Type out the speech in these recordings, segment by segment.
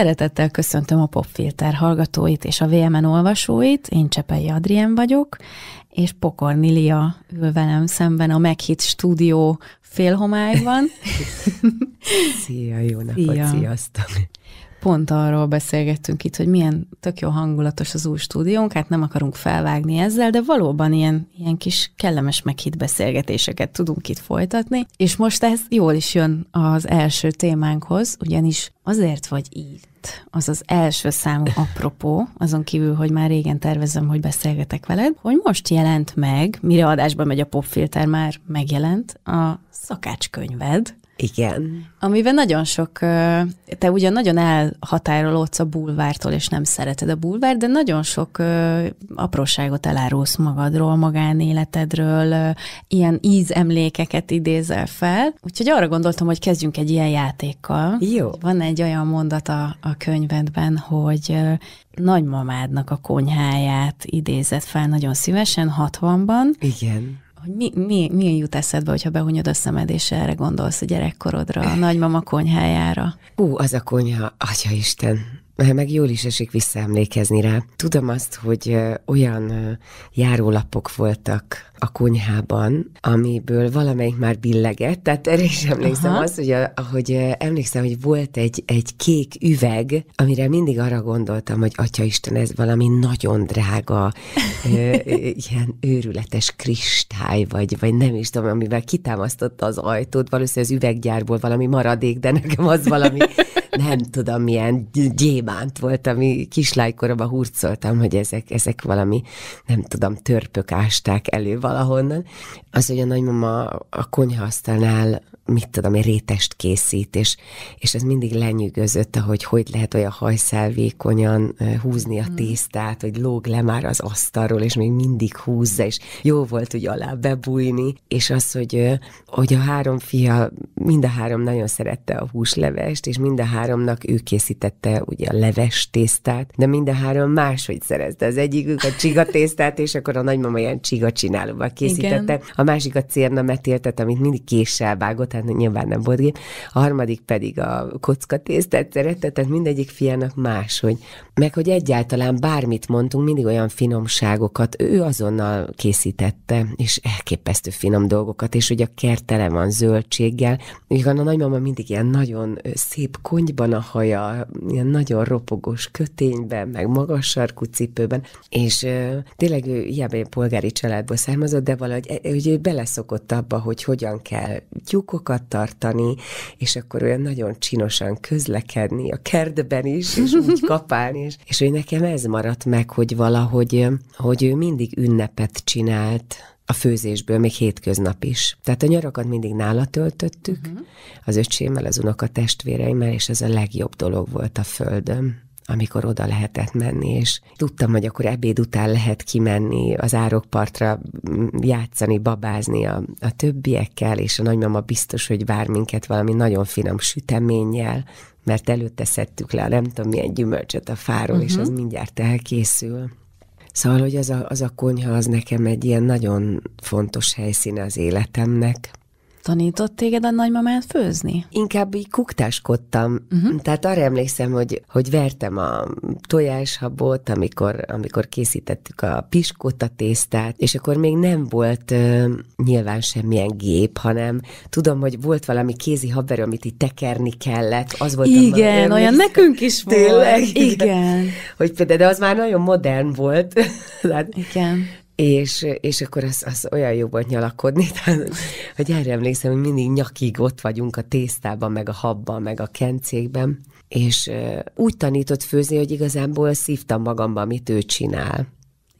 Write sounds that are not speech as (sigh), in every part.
Szeretettel köszöntöm a Popfilter hallgatóit és a VMN olvasóit. Én Csepei Adrien vagyok, és Pokorni ül velem szemben a Meghit stúdió félhomályban. (laughs) Szia, jó napot, Szia. sziasztok! Pont arról beszélgettünk itt, hogy milyen tök jó hangulatos az új stúdiónk, hát nem akarunk felvágni ezzel, de valóban ilyen, ilyen kis kellemes meghitt beszélgetéseket tudunk itt folytatni, és most ez jól is jön az első témánkhoz, ugyanis azért vagy így lett az az első számú apropó, azon kívül, hogy már régen tervezem, hogy beszélgetek veled, hogy most jelent meg, mire adásban megy a popfilter, már megjelent a szakácskönyved, igen. Amiben nagyon sok, te ugyan nagyon elhatárolódsz a bulvártól, és nem szereted a bulvárt, de nagyon sok apróságot elárulsz magadról, magánéletedről, ilyen ízemlékeket idézel fel. Úgyhogy arra gondoltam, hogy kezdjünk egy ilyen játékkal. Jó. Van egy olyan mondat a, a könyvedben, hogy nagymamádnak a konyháját idézett fel nagyon szívesen, 60-ban. Igen hogy mi, mi, mi jut eszedbe, hogyha behunyod a szemed, és erre gondolsz a gyerekkorodra, a nagymama konyhájára? Hú, az a konyha, atya Isten, meg jól is esik visszaemlékezni rá. Tudom azt, hogy olyan járólapok voltak a konyhában, amiből valamelyik már billeget, tehát erre is emlékszem Aha. azt, hogy, a, hogy emlékszem, hogy volt egy, egy kék üveg, amire mindig arra gondoltam, hogy Atya Isten, ez valami nagyon drága, ö, ilyen őrületes kristály, vagy, vagy nem is tudom, amivel kitámasztotta az ajtót, valószínűleg az üveggyárból valami maradék, de nekem az valami (laughs) nem tudom, milyen gyémánt volt, ami kislánykoromban hurcoltam, hogy ezek, ezek valami, nem tudom, törpök ásták elő valahonnan. Az, hogy a nagymama a konyhaasztalnál mit tudom, egy rétest készít, és, és ez mindig lenyűgözött, hogy hogy lehet olyan hajszál vékonyan húzni a mm. tésztát, hogy lóg le már az asztalról, és még mindig húzza, és jó volt úgy alá bebújni, és az, hogy, hogy a három fia, mind a három nagyon szerette a húslevest, és mind a háromnak ő készítette ugye a leves tésztát, de mind a három máshogy szerezte. Az egyikük a csiga tésztát, és akkor a nagymama ilyen csiga csináló hajóval készítette, Igen. a másik a cérna metéltet, amit mindig késsel vágott, tehát nyilván nem volt gép, a harmadik pedig a kockatésztet szerette, tehát mindegyik fiának más, hogy meg hogy egyáltalán bármit mondtunk, mindig olyan finomságokat, ő azonnal készítette, és elképesztő finom dolgokat, és hogy a kert tele van zöldséggel, igen, a nagymama mindig ilyen nagyon szép konyban a haja, ilyen nagyon ropogós kötényben, meg magas sarkú cipőben, és ö, tényleg ő hiába polgári családból származott, fogalmazott, de valahogy ő e, e, beleszokott abba, hogy hogyan kell tyúkokat tartani, és akkor olyan nagyon csinosan közlekedni a kertben is, és úgy (laughs) kapálni, és, és hogy nekem ez maradt meg, hogy valahogy, hogy ő mindig ünnepet csinált, a főzésből, még hétköznap is. Tehát a nyarakat mindig nála töltöttük, uh-huh. az öcsémmel, az unokatestvéreimmel, és ez a legjobb dolog volt a földön amikor oda lehetett menni, és tudtam, hogy akkor ebéd után lehet kimenni az árokpartra, mm, játszani, babázni a, a többiekkel, és a nagymama biztos, hogy vár minket valami nagyon finom süteménnyel, mert előtte szedtük le a nem tudom milyen gyümölcsöt a fáról, uh-huh. és mhm. az mindjárt elkészül. Szóval, hogy az a, az a konyha az nekem egy ilyen nagyon fontos helyszíne az életemnek, Tanított téged a nagymamát főzni? Inkább így kuktáskodtam. Uh-huh. Mhm. Tehát arra emlékszem, hogy, hogy vertem a tojáshabot, amikor, amikor készítettük a piskóta tésztát, és akkor még nem volt uh, nyilván semmilyen gép, hanem tudom, hogy volt valami kézi haber, amit így tekerni kellett. Az volt Igen, a olyan nekünk is volt. Tényleg? Igen. Hogy például, de az már nagyon modern volt. (laughs) Igen és, és akkor az, az olyan jó volt nyalakodni, (laughs) tehát, hogy erre emlékszem, hogy mindig nyakig ott vagyunk a tésztában, meg a habban, meg a kencékben, és úgy tanított főzni, hogy igazából szívtam magamban, amit ő csinál.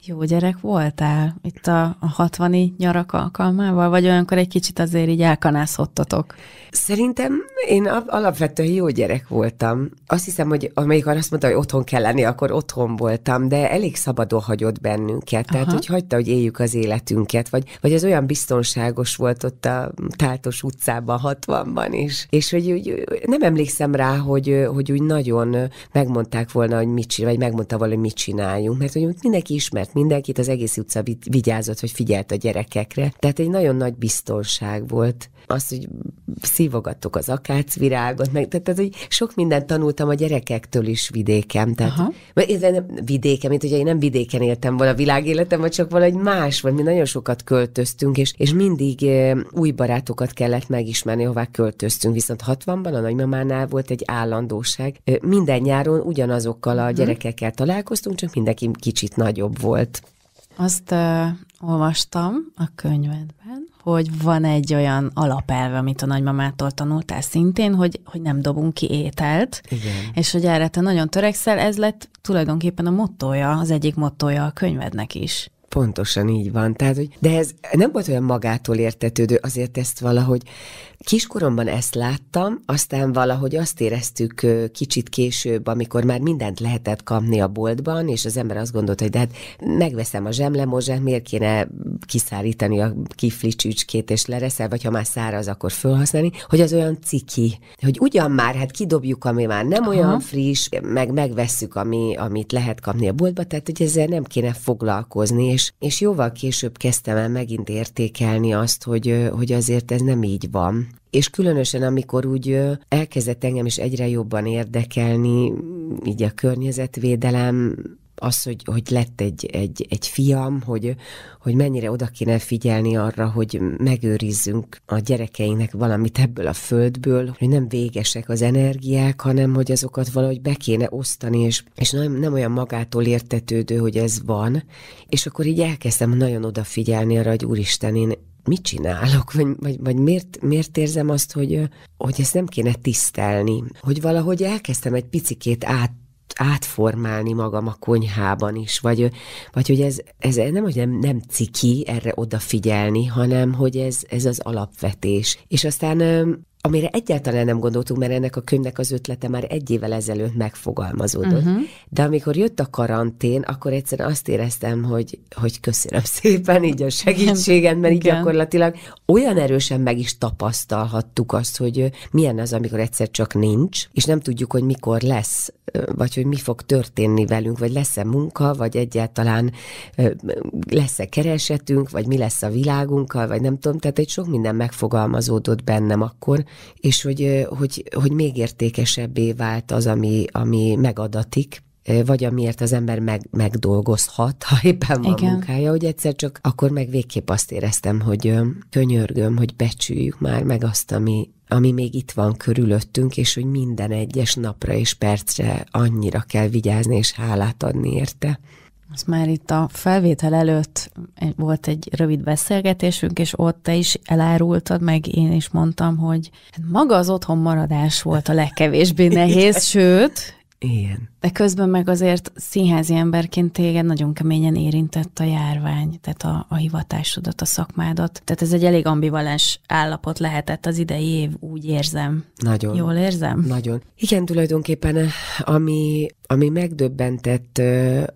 Jó gyerek voltál itt a, a 60 nyarak alkalmával, vagy olyankor egy kicsit azért így elkanászottatok? Szerintem én alapvetően jó gyerek voltam. Azt hiszem, hogy amikor azt mondta, hogy otthon kell lenni, akkor otthon voltam, de elég szabadon hagyott bennünket. Aha. Tehát, hogy hagyta, hogy éljük az életünket, vagy, vagy az olyan biztonságos volt ott a Táltos utcában 60-ban is. És hogy úgy, nem emlékszem rá, hogy, hogy úgy nagyon megmondták volna, hogy mit csinál, vagy megmondta volna, hogy mit csináljunk, mert hogy mindenki ismert figyelt mindenkit, az egész utca vigyázott, hogy figyelt a gyerekekre. Tehát egy nagyon nagy biztonság volt. Az, hogy szívogattuk az akácvirágot, meg, tehát, tehát hogy sok mindent tanultam a gyerekektől is vidékem. Tehát, Aha. mert én nem vidékem, mint ugye én nem vidéken éltem volna a világéletem, vagy csak valahogy más, vagy mi nagyon sokat költöztünk, és, és mindig e, új barátokat kellett megismerni, hová költöztünk. Viszont 60-ban a nagymamánál volt egy állandóság. E, minden nyáron ugyanazokkal a mhm. gyerekekkel találkoztunk, csak mindenki kicsit nagyobb volt volt. Azt uh, olvastam a könyvedben, hogy van egy olyan alapelve, amit a nagymamától tanultál szintén, hogy, hogy nem dobunk ki ételt, Igen. és hogy erre te nagyon törekszel, ez lett tulajdonképpen a mottoja, az egyik mottoja a könyvednek is. Pontosan így van. Tehát, hogy, de ez nem volt olyan magától értetődő, azért ezt valahogy kiskoromban ezt láttam, aztán valahogy azt éreztük kicsit később, amikor már mindent lehetett kapni a boltban, és az ember azt gondolta, hogy de hát megveszem a zsemlemozsát, miért kéne kiszárítani a kifli csücskét és lereszel, vagy ha már száraz, akkor felhasználni, hogy az olyan ciki, hogy ugyan már, hát kidobjuk, ami már nem Aha. olyan friss, meg megvesszük, ami, amit lehet kapni a boltba, tehát hogy ezzel nem kéne foglalkozni, és is, és jóval később kezdtem el megint értékelni azt, hogy, hogy azért ez nem így van. És különösen, amikor úgy elkezdett engem is egyre jobban érdekelni, így a környezetvédelem, az, hogy, hogy lett egy, egy, egy fiam, hogy, hogy mennyire oda kéne figyelni arra, hogy megőrizzünk a gyerekeinek valamit ebből a földből, hogy nem végesek az energiák, hanem hogy azokat valahogy be kéne osztani, és, és nem, nem olyan magától értetődő, hogy ez van. És akkor így elkezdtem nagyon odafigyelni arra, hogy úristen, én, mit csinálok, vagy, vagy, vagy miért, miért érzem azt, hogy, hogy ezt nem kéne tisztelni. Hogy valahogy elkezdtem egy picikét át átformálni magam a konyhában is, vagy, vagy hogy ez, ez nem, hogy nem, nem ciki erre odafigyelni, hanem hogy ez, ez az alapvetés. És aztán amire egyáltalán nem gondoltunk, mert ennek a könyvnek az ötlete már egy évvel ezelőtt megfogalmazódott. Uh-huh. De amikor jött a karantén, akkor egyszerűen azt éreztem, hogy, hogy köszönöm (laughs) szépen így a segítséget, mert így gyakorlatilag olyan erősen meg is tapasztalhattuk azt, hogy milyen az, amikor egyszer csak nincs, és nem tudjuk, hogy mikor lesz vagy hogy mi fog történni velünk, vagy lesz-e munka, vagy egyáltalán lesz-e keresetünk, vagy mi lesz a világunkkal, vagy nem tudom, tehát egy sok minden megfogalmazódott bennem akkor, és hogy, hogy, hogy még értékesebbé vált az, ami, ami megadatik, vagy amiért az ember meg, megdolgozhat, ha éppen van Igen. munkája, hogy egyszer csak akkor meg végképp azt éreztem, hogy könyörgöm, hogy becsüljük már meg azt, ami, ami még itt van körülöttünk, és hogy minden egyes napra és percre annyira kell vigyázni és hálát adni érte. Az már itt a felvétel előtt volt egy rövid beszélgetésünk, és ott te is elárultad, meg én is mondtam, hogy hát maga az otthon maradás volt a legkevésbé (laughs) nehéz, sőt, igen. De közben meg azért színházi emberként téged nagyon keményen érintett a járvány, tehát a, a hivatásodat, a szakmádat. Tehát ez egy elég ambivalens állapot lehetett az idei év, úgy érzem. Nagyon. Jól érzem? Nagyon. Igen, tulajdonképpen ami, ami megdöbbentett,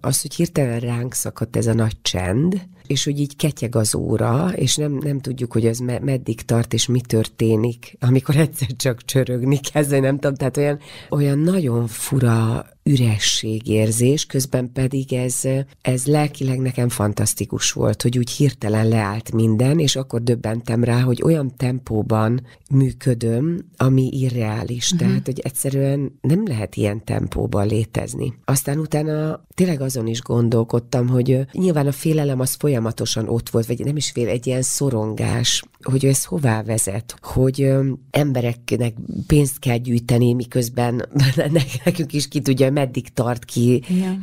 az, hogy hirtelen ránk szakadt ez a nagy csend, és úgy így ketyeg az óra, és nem, nem tudjuk, hogy ez meddig tart, és mi történik, amikor egyszer csak csörögni kezd, nem tudom, tehát olyan, olyan nagyon fura ürességérzés, közben pedig ez, ez lelkileg nekem fantasztikus volt, hogy úgy hirtelen leállt minden, és akkor döbbentem rá, hogy olyan tempóban működöm, ami irreális, uh-huh. tehát hogy egyszerűen nem lehet ilyen tempóban létezni. Aztán utána tényleg azon is gondolkodtam, hogy nyilván a félelem az folyamatosan ott volt, vagy nem is fél, egy ilyen szorongás, hogy ez hová vezet, hogy embereknek pénzt kell gyűjteni, miközben (laughs) nekünk is ki tudja meddig tart ki, Igen.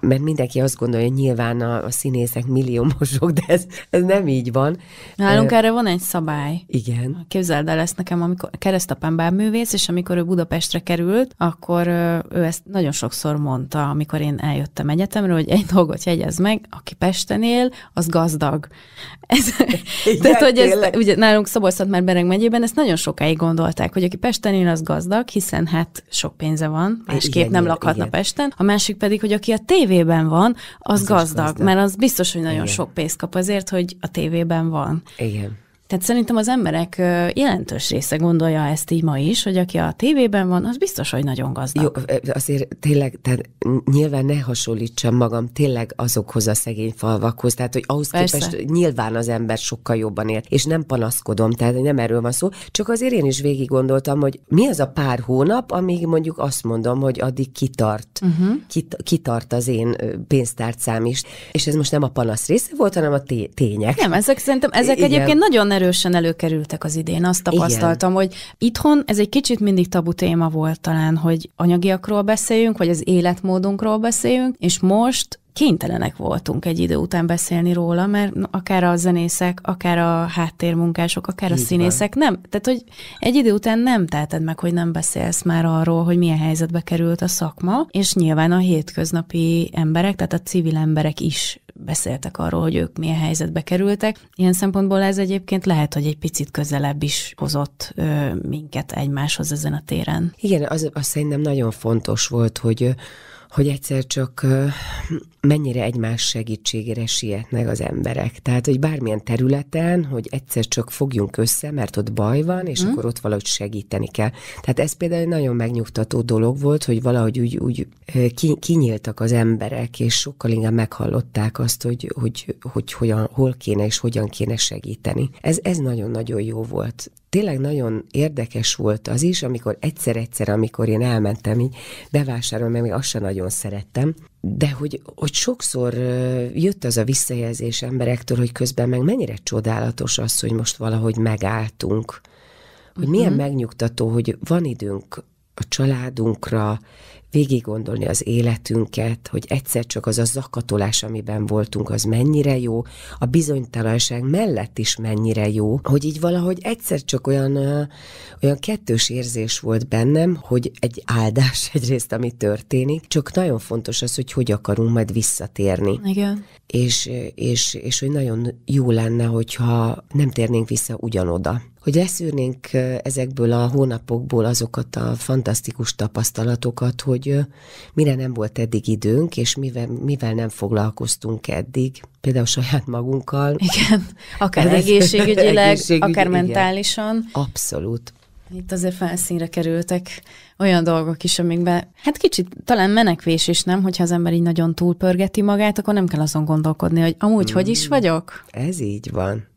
mert mindenki azt gondolja, hogy nyilván a, a színészek milliómosok, de ez, ez nem így van. Nálunk uh, erre van egy szabály. Igen. Képzeld el ezt nekem, amikor keresztapám bárművész, és amikor ő Budapestre került, akkor ő ezt nagyon sokszor mondta, amikor én eljöttem egyetemről, hogy egy dolgot jegyez meg, aki Pesten él, az gazdag. (laughs) Ez, Igen, tehát, hogy ez, ugye nálunk szabolcs már, bereg megyében ezt nagyon sokáig gondolták, hogy aki Pesten él, az gazdag, hiszen hát sok pénze van, másképp Igen, nem lak nap Napesten, a másik pedig, hogy aki a tévében van, az, az gazdag, gazdag, mert az biztos, hogy nagyon Igen. sok pénzt kap azért, hogy a tévében van. Igen. Tehát szerintem az emberek jelentős része gondolja ezt így ma is, hogy aki a tévében van, az biztos, hogy nagyon gazdag. Jó, azért tényleg, tehát nyilván ne hasonlítsam magam tényleg azokhoz a szegény falvakhoz, tehát hogy ahhoz Persze. képest nyilván az ember sokkal jobban él, és nem panaszkodom, tehát nem erről van szó, csak azért én is végig gondoltam, hogy mi az a pár hónap, amíg mondjuk azt mondom, hogy addig kitart, uh-huh. kit, kitart az én pénztárcám is, és ez most nem a panasz része volt, hanem a tények. Nem, ezek szerintem, ezek Igen. egyébként nagyon erősen előkerültek az idén. Azt tapasztaltam, Igen. hogy itthon ez egy kicsit mindig tabu téma volt talán, hogy anyagiakról beszéljünk, vagy az életmódunkról beszéljünk, és most kénytelenek voltunk egy idő után beszélni róla, mert akár a zenészek, akár a háttérmunkások, akár Így a színészek van. nem. Tehát, hogy egy idő után nem teheted meg, hogy nem beszélsz már arról, hogy milyen helyzetbe került a szakma, és nyilván a hétköznapi emberek, tehát a civil emberek is beszéltek arról, hogy ők milyen helyzetbe kerültek. Ilyen szempontból ez egyébként lehet, hogy egy picit közelebb is hozott ö, minket egymáshoz ezen a téren. Igen, az, az szerintem nagyon fontos volt, hogy hogy egyszer csak mennyire egymás segítségére sietnek az emberek. Tehát, hogy bármilyen területen, hogy egyszer csak fogjunk össze, mert ott baj van, és mm. akkor ott valahogy segíteni kell. Tehát ez például egy nagyon megnyugtató dolog volt, hogy valahogy úgy, úgy kinyíltak az emberek, és sokkal inkább meghallották azt, hogy, hogy, hogy hogyan, hol kéne és hogyan kéne segíteni. Ez, ez nagyon-nagyon jó volt tényleg nagyon érdekes volt az is, amikor egyszer-egyszer, amikor én elmentem így bevásárolni, mert még azt sem nagyon szerettem, de hogy, hogy sokszor jött az a visszajelzés emberektől, hogy közben meg mennyire csodálatos az, hogy most valahogy megálltunk, hogy milyen uh-huh. megnyugtató, hogy van időnk a családunkra, végig gondolni az életünket, hogy egyszer csak az a zakatolás, amiben voltunk, az mennyire jó, a bizonytalanság mellett is mennyire jó, hogy így valahogy egyszer csak olyan, olyan kettős érzés volt bennem, hogy egy áldás (laughs) egyrészt, ami történik, csak nagyon fontos az, hogy hogy akarunk majd visszatérni. Igen. És, és, és hogy nagyon jó lenne, hogyha nem térnénk vissza ugyanoda hogy leszűrnénk ezekből a hónapokból azokat a fantasztikus tapasztalatokat, hogy mire nem volt eddig időnk, és mivel, mivel nem foglalkoztunk eddig, például saját magunkkal. Igen, akár (laughs) egészségügyileg, egészségügy, akár mentálisan. Igen. Abszolút. Itt azért felszínre kerültek olyan dolgok is, amikben, hát kicsit talán menekvés is, nem? Hogyha az ember így nagyon túlpörgeti magát, akkor nem kell azon gondolkodni, hogy amúgy mm. hogy is hmm. vagyok? Ez így van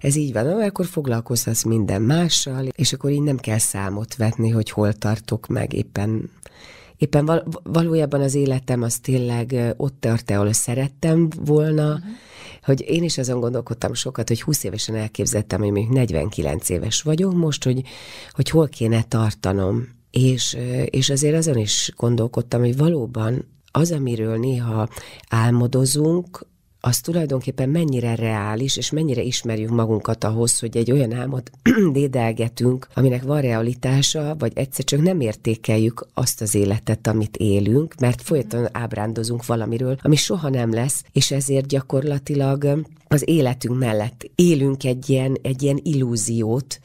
ez így van, akkor foglalkozhatsz minden mással, és akkor így nem kell számot vetni, hogy hol tartok meg éppen éppen val- valójában az életem az tényleg ott tart, ahol szerettem volna, uh-huh. hogy én is azon gondolkodtam sokat, hogy 20 évesen elképzeltem, hogy még 49 éves vagyok most, hogy, hogy hol kéne tartanom. És, és azért azon is gondolkodtam, hogy valóban az, amiről néha álmodozunk, az tulajdonképpen mennyire reális, és mennyire ismerjük magunkat ahhoz, hogy egy olyan álmot (clears throat) dédelgetünk, aminek van realitása, vagy egyszer csak nem értékeljük azt az életet, amit élünk, mert folyton mhm. ábrándozunk valamiről, ami soha nem lesz, és ezért gyakorlatilag az életünk mellett élünk egy ilyen, egy ilyen illúziót,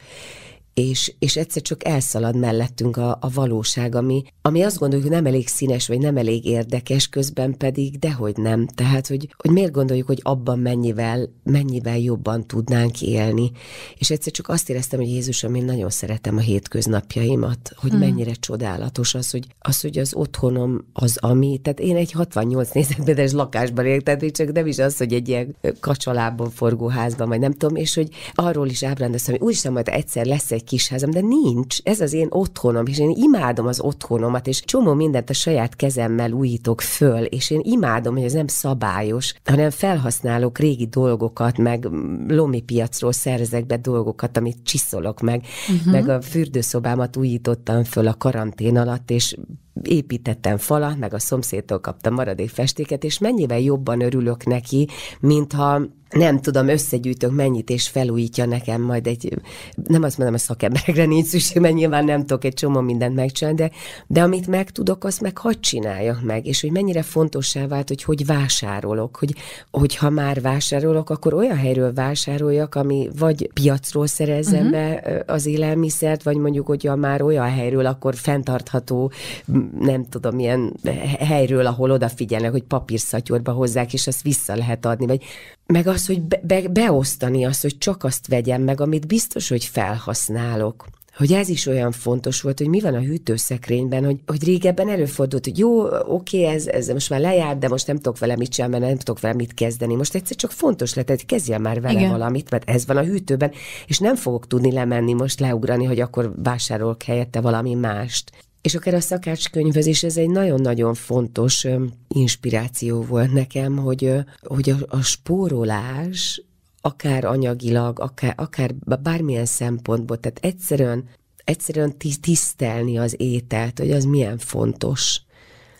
és, és egyszer csak elszalad mellettünk a, a valóság, ami, ami azt gondoljuk, hogy nem elég színes, vagy nem elég érdekes, közben pedig dehogy nem. Tehát, hogy, hogy miért gondoljuk, hogy abban mennyivel, mennyivel jobban tudnánk élni. És egyszer csak azt éreztem, hogy Jézusom, én nagyon szeretem a hétköznapjaimat, hogy hmm. mennyire csodálatos az hogy, az, hogy az otthonom az, ami, tehát én egy 68 de lakásban élek, tehát csak nem is az, hogy egy ilyen kacsalában forgó házban, vagy nem tudom, és hogy arról is ábrándoztam, hogy úgyis majd egyszer lesz egy egy kis házam, de nincs. Ez az én otthonom, és én imádom az otthonomat, és csomó mindent a saját kezemmel újítok föl, és én imádom, hogy ez nem szabályos, hanem felhasználok régi dolgokat, meg lomi piacról szerzek be dolgokat, amit csiszolok meg, uh-huh. meg a fürdőszobámat újítottam föl a karantén alatt, és építettem falat, meg a szomszédtól kaptam maradék festéket, és mennyivel jobban örülök neki, mintha nem tudom, összegyűjtök mennyit, és felújítja nekem majd egy, nem azt mondom, a szakemberekre nincs szükség, mert nyilván nem tudok egy csomó mindent megcsinálni, de, de amit meg tudok, azt meg hadd csináljak meg, és hogy mennyire fontossá vált, hogy hogy vásárolok, hogy, hogy ha már vásárolok, akkor olyan helyről vásároljak, ami vagy piacról szerezzem mhm. uh-huh. be az élelmiszert, vagy mondjuk, hogy ha már olyan helyről, akkor fenntartható, nem tudom, ilyen helyről, ahol odafigyelnek, hogy papírszatyorba hozzák, és azt vissza lehet adni, vagy meg az az, hogy be, beosztani azt, hogy csak azt vegyem meg, amit biztos, hogy felhasználok hogy ez is olyan fontos volt, hogy mi van a hűtőszekrényben, hogy, hogy régebben előfordult, hogy jó, oké, ez, ez most már lejárt, de most nem tudok vele mit sem, mert nem tudok vele mit kezdeni. Most egyszer csak fontos lett, hogy kezdjél már vele Igen. valamit, mert ez van a hűtőben, és nem fogok tudni lemenni most leugrani, hogy akkor vásárolok helyette valami mást. És akár a szakácskönyvözés, ez egy nagyon-nagyon fontos inspiráció volt nekem, hogy, hogy a, a spórolás akár anyagilag, akár, akár bármilyen szempontból, tehát egyszerűen, egyszerűen tisztelni az ételt, hogy az milyen fontos.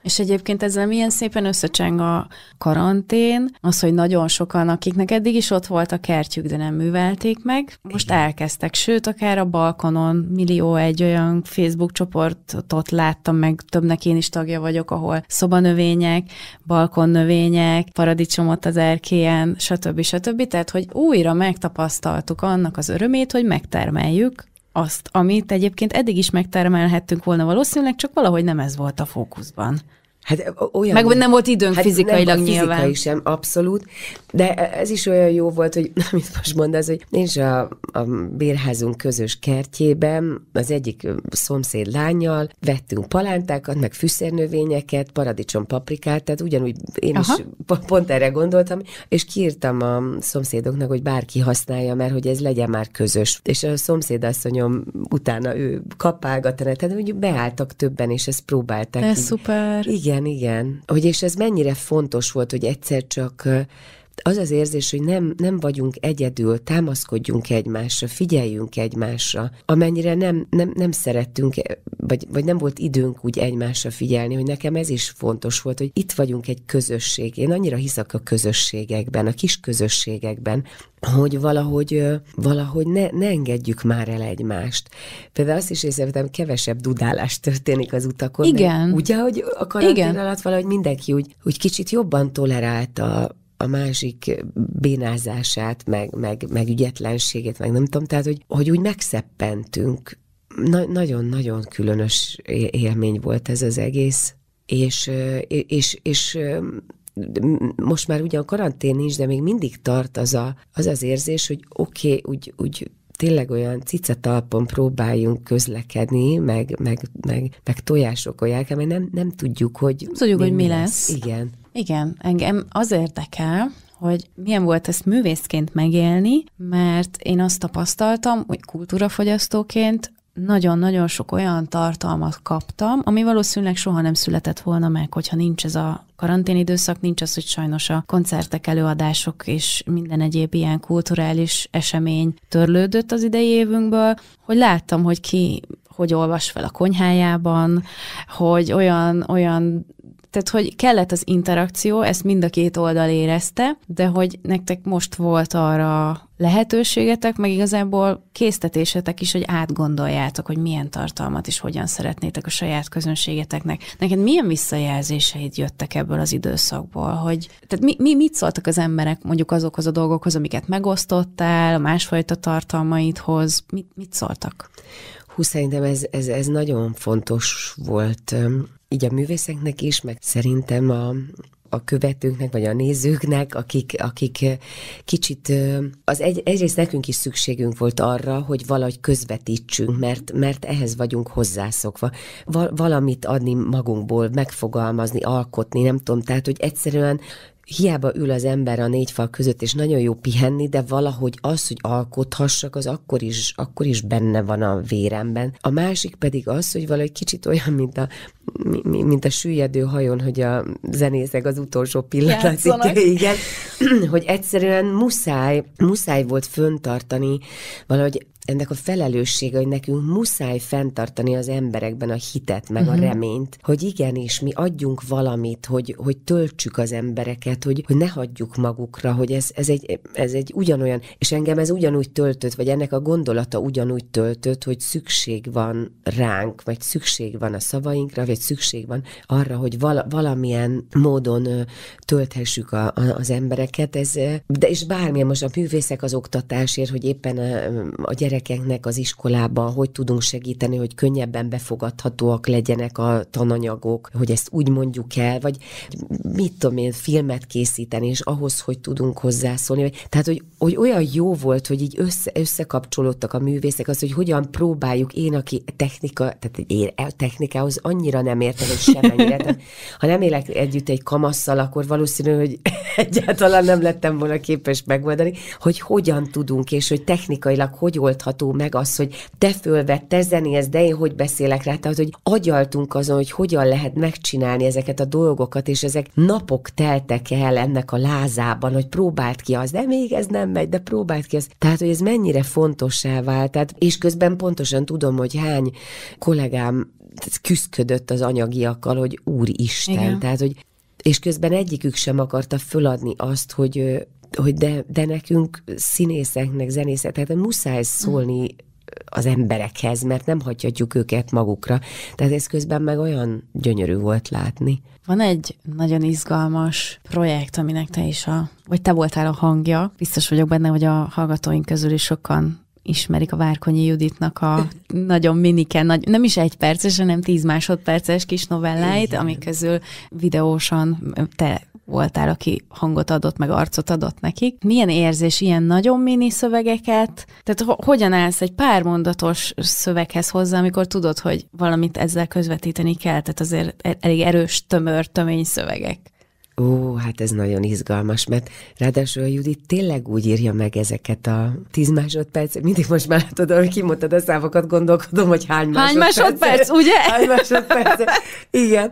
És egyébként ezzel milyen szépen összecseng a karantén, az, hogy nagyon sokan, akiknek eddig is ott volt a kertjük, de nem művelték meg, most Igen. elkezdtek. Sőt, akár a balkonon millió egy olyan Facebook csoportot láttam, meg többnek én is tagja vagyok, ahol szobanövények, balkonnövények, paradicsomot az erkélyen, stb. stb. Tehát, hogy újra megtapasztaltuk annak az örömét, hogy megtermeljük azt, amit egyébként eddig is megtermelhettünk volna valószínűleg, csak valahogy nem ez volt a fókuszban. Hát olyan... Meg nem volt időnk hát fizikailag nem, fizikai nyilván. Fizikai sem, abszolút. De ez is olyan jó volt, hogy (laughs) amit most mondasz, hogy én is a, a bérházunk közös kertjében az egyik szomszéd lányjal vettünk palántákat, meg fűszernövényeket, paradicsom paprikát, tehát ugyanúgy én Aha. is pont erre gondoltam, és kiírtam a szomszédoknak, hogy bárki használja, mert hogy ez legyen már közös. És a szomszédasszonyom utána ő kapálgatana, tehát hogy beálltak többen, és ezt próbálták. Ez így. szuper. Igen, igen, igen. Hogy és ez mennyire fontos volt, hogy egyszer csak az az érzés, hogy nem, nem vagyunk egyedül, támaszkodjunk egymásra, figyeljünk egymásra, amennyire nem, nem, nem szerettünk, vagy, vagy nem volt időnk úgy egymásra figyelni, hogy nekem ez is fontos volt, hogy itt vagyunk egy közösség. Én annyira hiszek a közösségekben, a kis közösségekben, hogy valahogy, valahogy ne, ne engedjük már el egymást. Például azt is észrevettem, kevesebb dudálás történik az utakon. Igen. Ugye, hogy a karantén Igen. alatt valahogy mindenki úgy, úgy kicsit jobban tolerálta a másik bénázását, meg, meg, meg ügyetlenségét, meg nem tudom, tehát, hogy, hogy úgy megszeppentünk. Nagyon-nagyon különös élmény volt ez az egész, és, és, és most már ugyan karantén nincs, de még mindig tart az a, az, az érzés, hogy oké, okay, úgy, úgy tényleg olyan cicatalpon próbáljunk közlekedni, meg, meg, meg, meg tojásokolyák, mert nem, nem tudjuk, hogy... Nem tudjuk, mi hogy mi lesz. lesz. Igen. Igen, engem az érdekel, hogy milyen volt ezt művészként megélni, mert én azt tapasztaltam, hogy kultúrafogyasztóként nagyon-nagyon sok olyan tartalmat kaptam, ami valószínűleg soha nem született volna meg, hogyha nincs ez a karantén időszak, nincs az, hogy sajnos a koncertek, előadások és minden egyéb ilyen kulturális esemény törlődött az idei évünkből, hogy láttam, hogy ki hogy olvas fel a konyhájában, hogy olyan, olyan tehát, hogy kellett az interakció, ezt mind a két oldal érezte, de hogy nektek most volt arra lehetőségetek, meg igazából késztetésetek is, hogy átgondoljátok, hogy milyen tartalmat és hogyan szeretnétek a saját közönségeteknek. Neked milyen visszajelzéseid jöttek ebből az időszakból? Hogy, tehát mi, mi, mit szóltak az emberek mondjuk azokhoz a dolgokhoz, amiket megosztottál, a másfajta tartalmaidhoz? Mit, mit szóltak? Hú, szerintem ez, ez, ez nagyon fontos volt így a művészeknek is, meg szerintem a, a követőknek, vagy a nézőknek, akik, akik kicsit, az egy, egyrészt nekünk is szükségünk volt arra, hogy valahogy közvetítsünk, mert, mert ehhez vagyunk hozzászokva. Val, valamit adni magunkból, megfogalmazni, alkotni, nem tudom, tehát, hogy egyszerűen hiába ül az ember a négy fal között, és nagyon jó pihenni, de valahogy az, hogy alkothassak, az akkor is, akkor is benne van a véremben. A másik pedig az, hogy valahogy kicsit olyan, mint a, mint a süllyedő hajón, hogy a zenészek az utolsó pillanatig, igen, (clears throat) hogy egyszerűen muszáj, muszáj volt föntartani valahogy ennek a felelőssége, hogy nekünk muszáj fenntartani az emberekben a hitet, meg uh-huh. a mhm. reményt, hogy igenis mi adjunk valamit, hogy, hogy töltsük az embereket, hogy, hogy ne hagyjuk magukra, hogy ez, ez, egy, ez egy ugyanolyan, és engem ez ugyanúgy töltött, vagy ennek a gondolata ugyanúgy töltött, hogy szükség van ránk, vagy szükség van a szavainkra, vagy szükség van arra, hogy val, valamilyen módon tölthessük a, a, az embereket, ez, de és bármilyen most a művészek az oktatásért, hogy éppen a, a gyerek gyerekeknek az iskolában, hogy tudunk segíteni, hogy könnyebben befogadhatóak legyenek a tananyagok, hogy ezt úgy mondjuk el, vagy mit tudom én, filmet készíteni, és ahhoz, hogy tudunk hozzászólni. Tehát, hogy, hogy olyan jó volt, hogy így össze, összekapcsolódtak a művészek, az, hogy hogyan próbáljuk én, aki technika, tehát én a technikához annyira nem értem, hogy semennyire, tehát, ha nem élek együtt egy kamasszal, akkor valószínű, hogy (laughs) egyáltalán nem lettem volna képes megoldani, hogy hogyan tudunk, és hogy technikailag hogy oldhatunk oldható meg az, hogy te fölvett, te zenélsz, de én hogy beszélek rá, tehát hogy agyaltunk azon, hogy hogyan lehet megcsinálni ezeket a dolgokat, és ezek napok teltek el ennek a lázában, hogy próbált ki az, de még ez nem megy, de próbált ki az. Tehát, hogy ez mennyire fontossá vált, tehát, és közben pontosan tudom, hogy hány kollégám küzdködött az anyagiakkal, hogy úristen, Igen. tehát, hogy és közben egyikük sem akarta föladni azt, hogy hogy de, de nekünk színészeknek, zenészeknek muszáj mm. szólni az emberekhez, mert nem hagyhatjuk őket magukra. Tehát ez közben meg olyan gyönyörű volt látni. Van egy nagyon izgalmas projekt, aminek te is a, vagy te voltál a hangja. Biztos vagyok benne, hogy a hallgatóink közül is sokan ismerik a Várkonyi Juditnak a (laughs) nagyon minike, nagy, nem is egy perces, hanem tíz másodperces kis novelláit, amik közül videósan te voltál, aki hangot adott, meg arcot adott nekik. Milyen érzés ilyen nagyon mini szövegeket? Tehát ho- hogyan állsz egy pár mondatos szöveghez hozzá, amikor tudod, hogy valamit ezzel közvetíteni kell? Tehát azért e-, elég erős, tömör, tömény szövegek. Ó, hát ez nagyon izgalmas, mert ráadásul a Judit tényleg úgy írja meg ezeket a tíz másodperc, mindig most már tudod, hogy kimondtad a számokat, gondolkodom, hogy hány másodperc. Hány másodperc, ugye? (laughs) Hány másodperc, igen.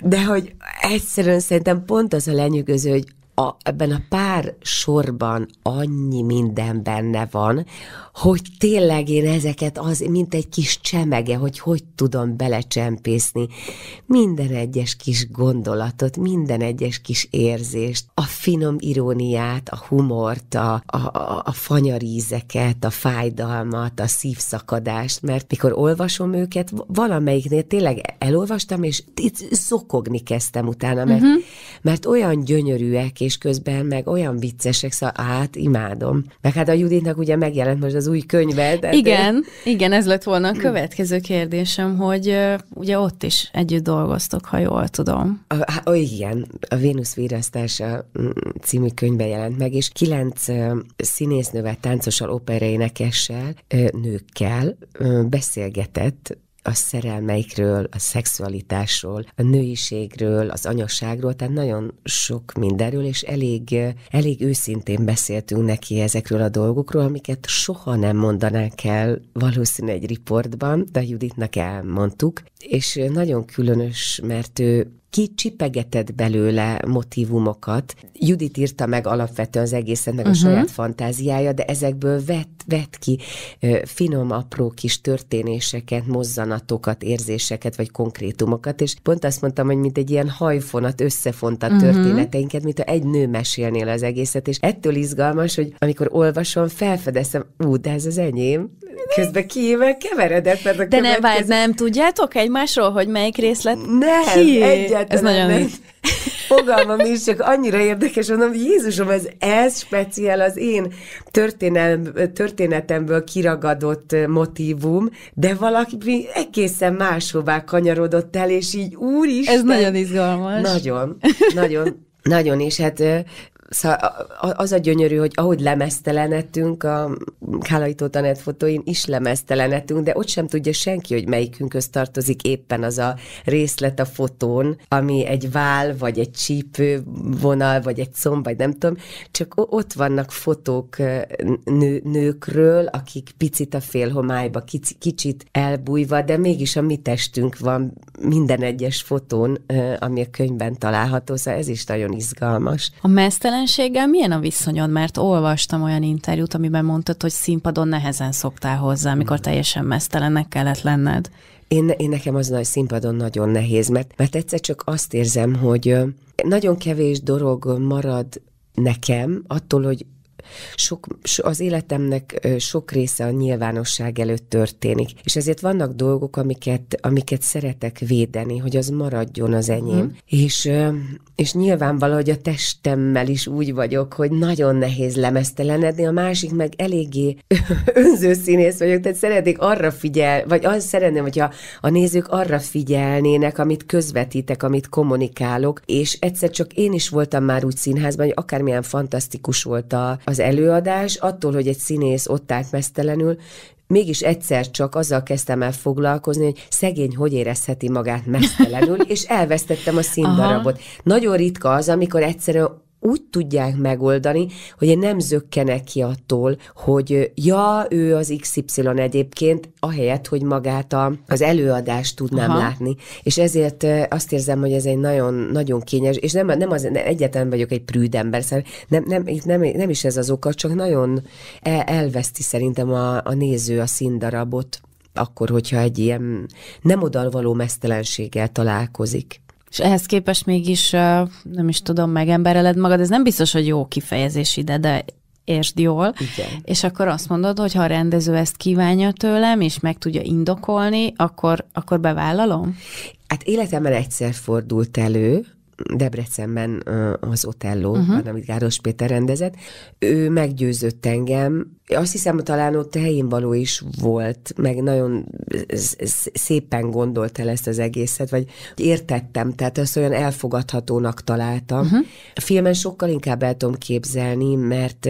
De hogy egyszerűen szerintem pont az a lenyűgöző, hogy a, ebben a pár sorban annyi minden benne van, hogy tényleg én ezeket az, mint egy kis csemege, hogy hogy tudom belecsempészni minden egyes kis gondolatot, minden egyes kis érzést, a finom iróniát, a humort, a, a, a, a fanyarízeket, a fájdalmat, a szívszakadást, mert mikor olvasom őket, valamelyiknél tényleg elolvastam, és szokogni kezdtem utána, mert, uh-huh. mert olyan gyönyörűek, és közben meg olyan viccesek, szóval át imádom. Meg hát a Juditnak ugye megjelent most az az új könyved. Igen, igen, ez lett volna a következő kérdésem, hogy ugye ott is együtt dolgoztok, ha jól tudom. A, a, a, igen, a Vénusz Vírasztása mm, című könyve jelent meg, és kilenc színésznővel, táncossal, uh, nőkkel beszélgetett a szerelmeikről, a szexualitásról, a nőiségről, az anyaságról, tehát nagyon sok mindenről, és elég, elég őszintén beszéltünk neki ezekről a dolgokról, amiket soha nem mondanák el valószínű egy riportban, de Juditnak elmondtuk, és nagyon különös, mert ő kicsipegetett belőle motivumokat. Judit írta meg alapvetően az egészet, meg a uh-huh. saját fantáziája, de ezekből vett, vett ki ö, finom, apró kis történéseket, mozzanatokat, érzéseket, vagy konkrétumokat, és pont azt mondtam, hogy mint egy ilyen hajfonat összefonta uh-huh. Mhm. történeteinket, mint ha egy nő mesélnél az egészet, és ettől izgalmas, hogy amikor olvasom, felfedezem, ú, de ez az enyém, közben kiével keveredett. Mert a De nem, vár, köz... nem tudjátok egymásról, hogy melyik részlet? Nem, Ki? egyáltalán Ez nagyon nem. Fogalmam is, csak annyira érdekes, mondom, hogy Jézusom, ez, ez speciál az én történelm, történetemből kiragadott motivum, de valaki egészen máshová kanyarodott el, és így is. Ez nagyon izgalmas. Nagyon, nagyon. Nagyon, és hát Szóval az a gyönyörű, hogy ahogy lemeztelenettünk, a Kálaitó fotóin is lemeztelenettünk, de ott sem tudja senki, hogy melyikünkhöz tartozik éppen az a részlet a fotón, ami egy vál, vagy egy csípő vonal, vagy egy comb, vagy nem tudom, csak ott vannak fotók nő, nőkről, akik picit a félhomályba, kicsit elbújva, de mégis a mi testünk van minden egyes fotón, ami a könyvben található, szóval ez is nagyon izgalmas. A jelenséggel milyen a viszonyod? Mert olvastam olyan interjút, amiben mondtad, hogy színpadon nehezen szoktál hozzá, amikor mhm. teljesen mesztelennek kellett lenned. Én, én nekem az nagy színpadon nagyon nehéz, mert, mert egyszer csak azt érzem, hogy nagyon kevés dolog marad nekem attól, hogy sok, az életemnek sok része a nyilvánosság előtt történik, és ezért vannak dolgok, amiket, amiket szeretek védeni, hogy az maradjon az mhm. enyém. Mm. És, és nyilván valahogy a testemmel is úgy vagyok, hogy nagyon nehéz lemeztelenedni, a másik meg eléggé (laughs) önző színész vagyok, tehát szeretnék arra figyel, vagy azt szeretném, hogyha a nézők arra figyelnének, amit közvetítek, amit kommunikálok, és egyszer csak én is voltam már úgy színházban, hogy akármilyen fantasztikus volt a, a az előadás, attól, hogy egy színész ott állt mesztelenül, mégis egyszer csak azzal kezdtem el foglalkozni, hogy szegény hogy érezheti magát mesztelenül, (laughs) és elvesztettem a színdarabot. Aha. Nagyon ritka az, amikor egyszerűen úgy tudják megoldani, hogy én nem zökkenek ki attól, hogy ja, ő az XY egyébként, ahelyett, hogy magát a, az előadást tudnám Aha. látni. És ezért azt érzem, hogy ez egy nagyon, nagyon kényes, és nem, nem az, nem, egyetlen vagyok egy prűd ember, nem, nem, nem, nem is ez az oka, csak nagyon elveszti szerintem a, a néző a színdarabot, akkor, hogyha egy ilyen nem odalvaló mesztelenséggel találkozik. És ehhez képest mégis, nem is tudom, megembereled magad, ez nem biztos, hogy jó kifejezés ide, de értsd jól, Igen. és akkor azt mondod, hogy ha a rendező ezt kívánja tőlem, és meg tudja indokolni, akkor, akkor bevállalom? Hát életemben egyszer fordult elő, Debrecenben az Otello, uh-huh. Mhm. amit Gáros Péter rendezett. Ő meggyőzött engem. Azt hiszem, hogy talán ott helyén való is volt, meg nagyon szépen gondolt el ezt az egészet, vagy értettem, tehát ezt olyan elfogadhatónak találtam. Uh-huh. A filmen sokkal inkább el tudom képzelni, mert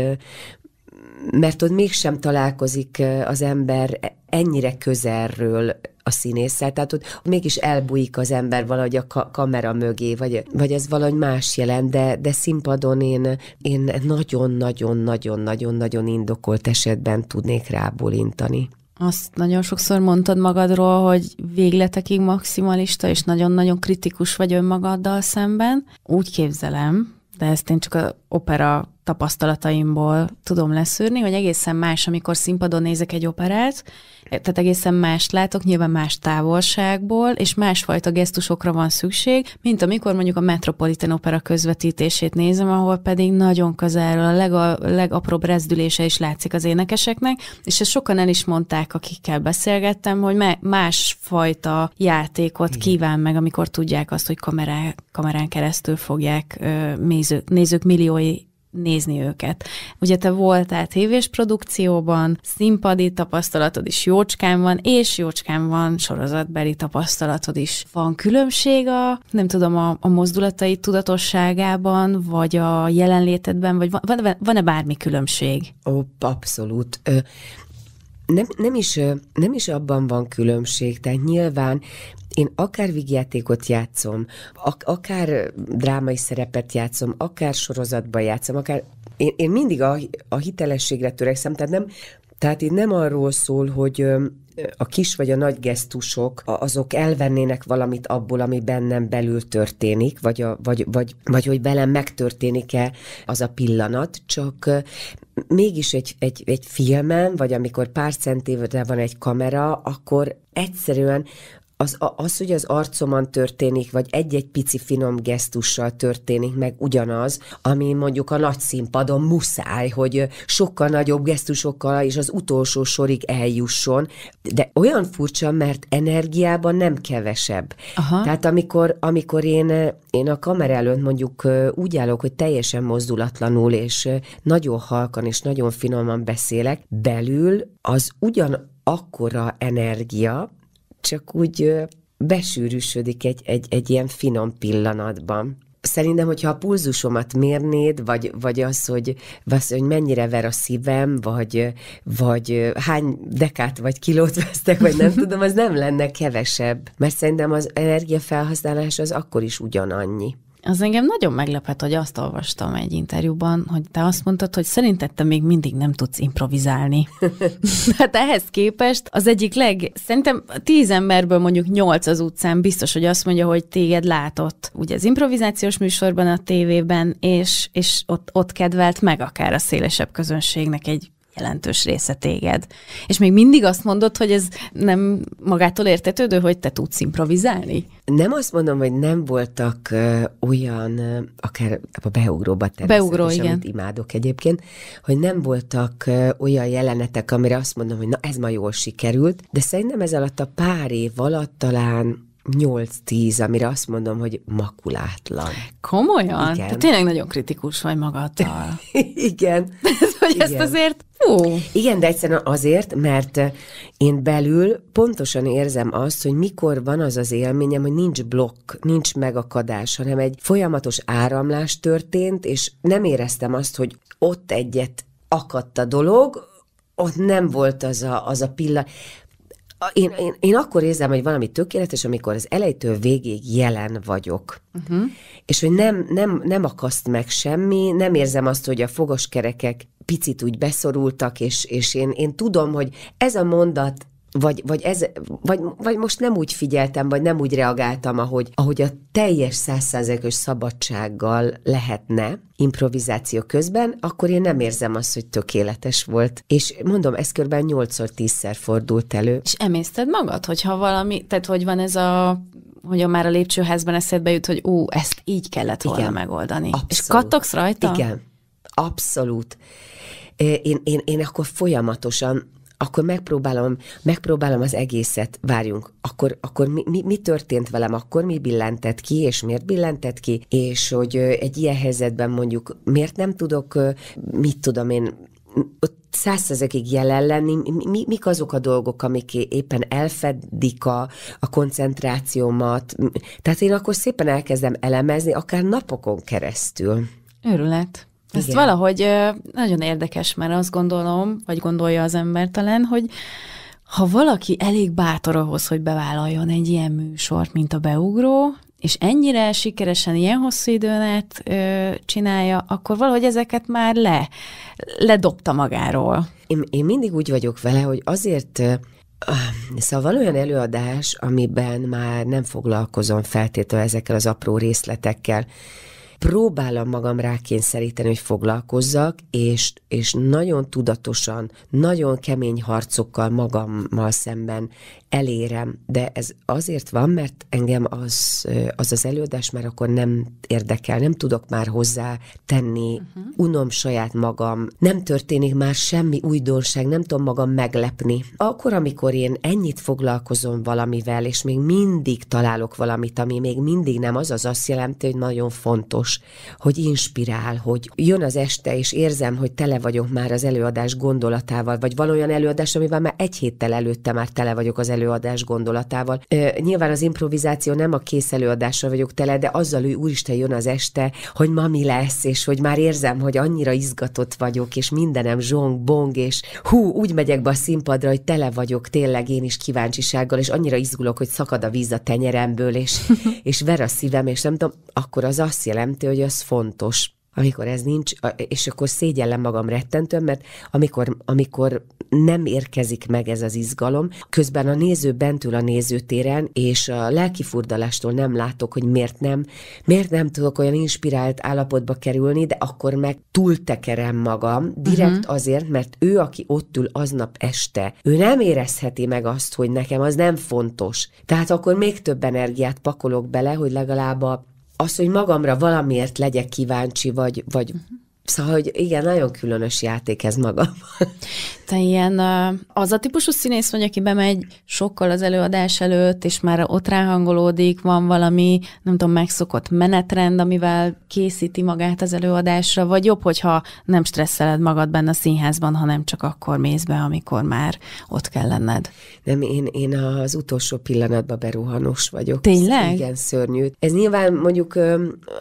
mert ott mégsem találkozik az ember e-, ennyire közelről a színésszel, tehát ott mégis elbújik az ember valahogy a ka- kamera mögé, vagy, vagy ez valahogy más jelent, de, de színpadon én, én nagyon-nagyon-nagyon-nagyon-nagyon indokolt esetben tudnék rábólintani. Azt nagyon sokszor mondtad magadról, hogy végletekig maximalista, és nagyon-nagyon kritikus vagy önmagaddal szemben. Úgy képzelem, de ezt én csak az opera tapasztalataimból tudom leszűrni, hogy egészen más, amikor színpadon nézek egy operát, eh, tehát egészen más látok, nyilván más távolságból, és másfajta gesztusokra van szükség, mint amikor mondjuk a Metropolitan Opera közvetítését nézem, ahol pedig nagyon közelről a lega, legapróbb rezdülése is látszik az énekeseknek, és ezt sokan el is mondták, akikkel beszélgettem, hogy másfajta játékot Igen. kíván meg, amikor tudják azt, hogy kamerá, kamerán keresztül fogják nézők, nézők milliói nézni őket. Ugye te voltál tévés produkcióban, színpadi tapasztalatod is jócskán van, és jócskán van sorozatbeli tapasztalatod is. Van különbség a, nem tudom, a, a mozdulatai tudatosságában, vagy a jelenlétedben, vagy van, van, van-e bármi különbség? Ó, abszolút. Ö, nem, nem, is, nem is abban van különbség, tehát nyilván én akár vígjátékot játszom, ak- akár drámai szerepet játszom, akár sorozatban játszom, akár én, én mindig a, a hitelességre törekszem, tehát nem, tehát itt nem arról szól, hogy a kis vagy a nagy gesztusok, azok elvennének valamit abból, ami bennem belül történik, vagy, a, vagy, vagy, vagy hogy velem megtörténik-e az a pillanat, csak mégis egy, egy, egy filmen, vagy amikor pár centévre van egy kamera, akkor egyszerűen az, az, hogy az arcomon történik, vagy egy-egy pici finom gesztussal történik meg ugyanaz, ami mondjuk a nagy színpadon muszáj, hogy sokkal nagyobb gesztusokkal és az utolsó sorig eljusson, de olyan furcsa, mert energiában nem kevesebb. Aha. Tehát amikor, amikor én, én a kamera előtt mondjuk úgy állok, hogy teljesen mozdulatlanul, és nagyon halkan és nagyon finoman beszélek, belül az ugyan akkora energia, csak úgy besűrűsödik egy, egy, egy ilyen finom pillanatban. Szerintem, hogyha a pulzusomat mérnéd, vagy, vagy az, hogy, az, hogy mennyire ver a szívem, vagy, vagy hány dekát vagy kilót (laughs) vesztek, vagy nem tudom, az nem lenne kevesebb. Mert szerintem az energiafelhasználás az akkor is ugyanannyi. Az engem nagyon meglepett, hogy azt olvastam egy interjúban, hogy te azt mondtad, hogy szerinted te még mindig nem tudsz improvizálni. (laughs) hát ehhez képest az egyik leg, szerintem tíz emberből mondjuk nyolc az utcán biztos, hogy azt mondja, hogy téged látott. Ugye az improvizációs műsorban, a tévében, és, és ott, ott kedvelt meg akár a szélesebb közönségnek egy jelentős része téged. És még mindig azt mondod, hogy ez nem magától értetődő, hogy te tudsz improvizálni? Nem azt mondom, hogy nem voltak ö, olyan, akár a beugróba Beugró, igen. amit imádok egyébként, hogy nem voltak ö, olyan jelenetek, amire azt mondom, hogy na ez ma jól sikerült, de szerintem ez alatt a pár év alatt talán 8-10, amire azt mondom, hogy makulátlan. Komolyan? Igen. Te tényleg nagyon kritikus vagy magaddal. (laughs) Igen. Ez, hogy Igen. ezt azért Ó. Igen, de egyszerűen azért, mert eh, én belül pontosan érzem azt, hogy mikor van az az élményem, hogy nincs blokk, nincs megakadás, hanem egy folyamatos áramlás történt, és nem éreztem azt, hogy ott egyet akadt a dolog, ott nem volt az a, az a pillanat. Én, én, én akkor érzem, hogy valami tökéletes, amikor az elejtől végig jelen vagyok. Uh-huh. És hogy nem, nem, nem akaszt meg semmi, nem érzem azt, hogy a fogaskerekek picit úgy beszorultak, és, és én, én tudom, hogy ez a mondat vagy, vagy, ez, vagy, vagy most nem úgy figyeltem, vagy nem úgy reagáltam, ahogy, ahogy a teljes százszázalékos szabadsággal lehetne improvizáció közben, akkor én nem érzem azt, hogy tökéletes volt. És mondom, ez kb. 8-10-szer fordult elő. És emészted magad, hogyha valami, tehát hogy van ez a hogy már a lépcsőházban eszedbe jut, hogy ú, ezt így kellett volna Igen, megoldani. Abszolút. És kattogsz rajta? Igen, abszolút. Én, én, én akkor folyamatosan akkor megpróbálom, megpróbálom az egészet, várjunk, akkor, akkor mi, mi, mi történt velem, akkor mi billentett ki, és miért billentett ki, és hogy egy ilyen helyzetben mondjuk miért nem tudok, mit tudom én, ott százszerzekig jelen lenni, mi, mi, mik azok a dolgok, amik éppen elfedik a, a koncentrációmat. Tehát én akkor szépen elkezdem elemezni, akár napokon keresztül. Örület. Ezt Igen. valahogy nagyon érdekes, mert azt gondolom, vagy gondolja az ember talán, hogy ha valaki elég bátor ahhoz, hogy bevállaljon egy ilyen műsort, mint a Beugró, és ennyire sikeresen ilyen hosszú időn át ö, csinálja, akkor valahogy ezeket már le, ledobta magáról. Én, én mindig úgy vagyok vele, hogy azért Szóval van olyan előadás, amiben már nem foglalkozom feltétlenül ezekkel az apró részletekkel, próbálom magam rákényszeríteni, hogy foglalkozzak, és, és nagyon tudatosan, nagyon kemény harcokkal magammal szemben elérem, de ez azért van, mert engem az az, az előadás már akkor nem érdekel, nem tudok már hozzá tenni, uh-huh. unom saját magam, nem történik már semmi újdonság, nem tudom magam meglepni. Akkor, amikor én ennyit foglalkozom valamivel, és még mindig találok valamit, ami még mindig nem az, az azt jelenti, hogy nagyon fontos hogy inspirál, hogy jön az este, és érzem, hogy tele vagyok már az előadás gondolatával, vagy van olyan előadás, amivel már egy héttel előtte már tele vagyok az előadás gondolatával. Ö, nyilván az improvizáció nem a kész előadással vagyok tele, de azzal, hogy úristen jön az este, hogy ma mi lesz, és hogy már érzem, hogy annyira izgatott vagyok, és mindenem zsong, bong, és hú, úgy megyek be a színpadra, hogy tele vagyok tényleg én is kíváncsisággal, és annyira izgulok, hogy szakad a víz a tenyeremből, és, (laughs) és ver a szívem, és nem tudom, akkor az azt jelenti, érti, hogy az fontos. Amikor ez nincs, és akkor szégyellem magam rettentően, mert amikor, amikor nem érkezik meg ez az izgalom, közben a néző bentül a nézőtéren, és a furdalástól nem látok, hogy miért nem, miért nem tudok olyan inspirált állapotba kerülni, de akkor meg túltekerem magam, direkt uh-huh. azért, mert ő, aki ott ül aznap este, ő nem érezheti meg azt, hogy nekem az nem fontos. Tehát akkor még több energiát pakolok bele, hogy legalább a az, hogy magamra valamiért legyek kíváncsi, vagy, vagy uh-huh. Szóval, hogy igen, nagyon különös játék ez maga. Te ilyen az a típusú színész vagy, aki bemegy sokkal az előadás előtt, és már ott ráhangolódik, van valami, nem tudom, megszokott menetrend, amivel készíti magát az előadásra, vagy jobb, hogyha nem stresszeled magad benne a színházban, hanem csak akkor mész be, amikor már ott kell lenned. Nem, én, én az utolsó pillanatban beruhanós vagyok. Tényleg? igen, szörnyű. Ez nyilván mondjuk,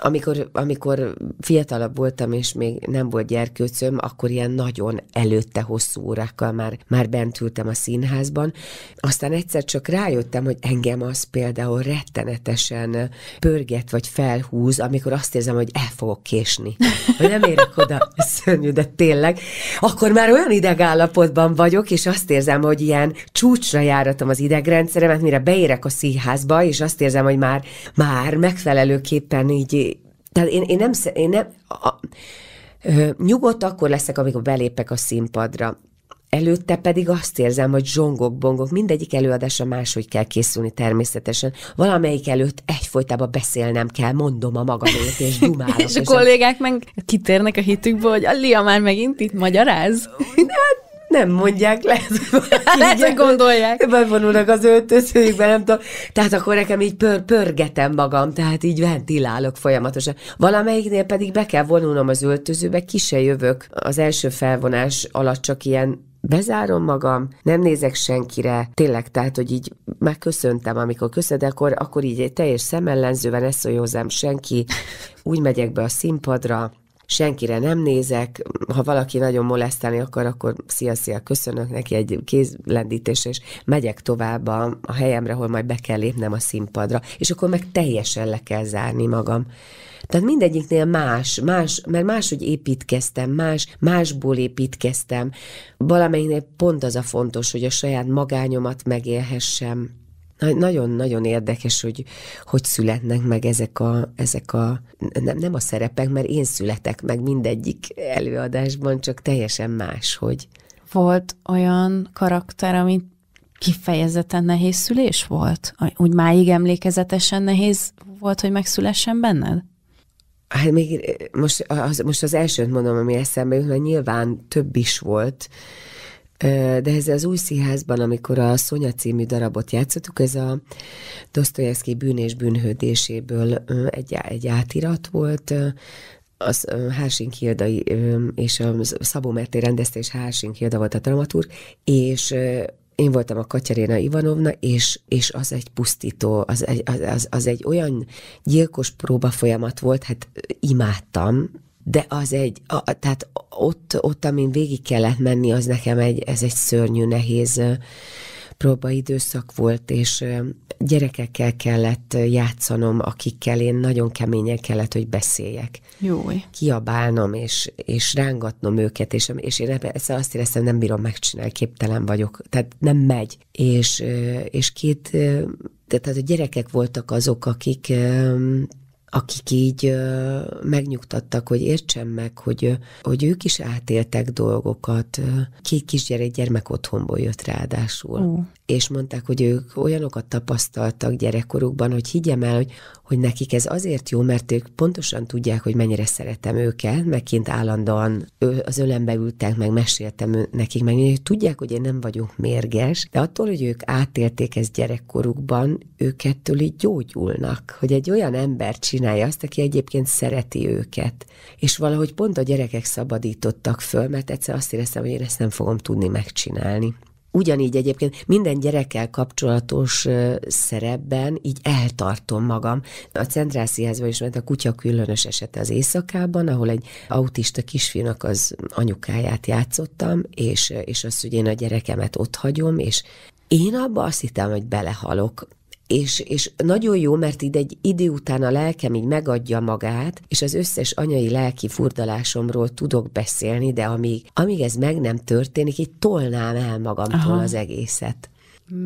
amikor, amikor fiatalabb voltam, és még még nem volt gyerkőcöm, akkor ilyen nagyon előtte hosszú órákkal már, már bent ültem a színházban. Aztán egyszer csak rájöttem, hogy engem az például rettenetesen pörget vagy felhúz, amikor azt érzem, hogy el fogok késni. Hogy nem érek oda, (laughs) szörnyű, de tényleg. Akkor már olyan idegállapotban vagyok, és azt érzem, hogy ilyen csúcsra járatom az idegrendszeremet, mire beérek a színházba, és azt érzem, hogy már, már megfelelőképpen így, tehát én, én nem, én nem a, Nyugodt akkor leszek, amikor belépek a színpadra. Előtte pedig azt érzem, hogy zsongok, bongok, mindegyik előadásra máshogy kell készülni természetesen. Valamelyik előtt egyfolytában beszélnem kell, mondom a magamért, és dumálok. (laughs) és a kollégák meg kitérnek a hitükből, hogy a Lia már megint itt magyaráz. (laughs) hát nem mondják le. Lehet, hogy gondolják. Bevonulnak az öltözőjükbe, nem tudom. Tehát akkor nekem így pör, pörgetem magam, tehát így ventilálok folyamatosan. Valamelyiknél pedig be kell vonulnom az öltözőbe, ki se jövök. Az első felvonás alatt csak ilyen bezárom magam, nem nézek senkire, tényleg, tehát, hogy így már köszöntem, amikor köszönöm, akkor, akkor így egy teljes szemellenzőben ne szóljózzám senki, úgy megyek be a színpadra, senkire nem nézek, ha valaki nagyon molesztálni akar, akkor szia-szia, köszönök neki egy kézlendítés, és megyek tovább a, a helyemre, hol majd be kell lépnem a színpadra, és akkor meg teljesen le kell zárni magam. Tehát mindegyiknél más, más, mert máshogy építkeztem, más, másból építkeztem. Valamelyiknél pont az a fontos, hogy a saját magányomat megélhessem nagyon-nagyon érdekes, hogy hogy születnek meg ezek a, ezek a nem, nem a szerepek, mert én születek meg mindegyik előadásban, csak teljesen más, hogy... Volt olyan karakter, ami kifejezetten nehéz szülés volt? Úgy máig emlékezetesen nehéz volt, hogy megszülessen benned? Hát még eh, most az, most az elsőt mondom, ami eszembe jut, mert nyilván több is volt, de ez az új színházban, amikor a Szonya című darabot játszottuk, ez a Dostoyevsky bűn és bűnhődéséből egy, egy átirat volt, az Hársink Hilda és a Szabó Merté rendezte, és Hársink Hilda volt a dramatúr, és én voltam a Katyaréna Ivanovna, és, és az egy pusztító, az egy, az, az egy olyan gyilkos próba folyamat volt, hát imádtam, de az egy, a, tehát ott, ott, amin végig kellett menni, az nekem egy, ez egy szörnyű nehéz próbaidőszak volt, és gyerekekkel kellett játszanom, akikkel én nagyon keményen kellett, hogy beszéljek. Jó. Kiabálnom, és, és rángatnom őket, és, és én ezt azt éreztem, nem bírom megcsinálni, képtelen vagyok. Tehát nem megy. És, és két, tehát a gyerekek voltak azok, akik akik így megnyugtattak, hogy értsem meg, hogy, hogy ők is átéltek dolgokat. Két kisgyerek gyermek otthonból jött ráadásul. Uh és mondták, hogy ők olyanokat tapasztaltak gyerekkorukban, hogy higgyem el, hogy, hogy nekik ez azért jó, mert ők pontosan tudják, hogy mennyire szeretem őket, meg kint állandóan az ölembe ültek, meg meséltem nekik, meg ők tudják, hogy én nem vagyok mérges, de attól, hogy ők átélték ezt gyerekkorukban, ők ettől így gyógyulnak, hogy egy olyan ember csinálja azt, aki egyébként szereti őket. És valahogy pont a gyerekek szabadítottak föl, mert egyszer azt éreztem, hogy én ezt nem fogom tudni megcsinálni ugyanígy egyébként minden gyerekkel kapcsolatos szerepben így eltartom magam. A centrálszínházban is ment a kutya különös esete az éjszakában, ahol egy autista kisfiúnak az anyukáját játszottam, és, és azt, hogy én a gyerekemet ott hagyom, és én abba azt hittem, hogy belehalok. És, és nagyon jó, mert így egy idő után a lelkem így megadja magát, és az összes anyai lelki furdalásomról tudok beszélni, de amíg, amíg ez meg nem történik, így tolnám el magamtól Aha. az egészet.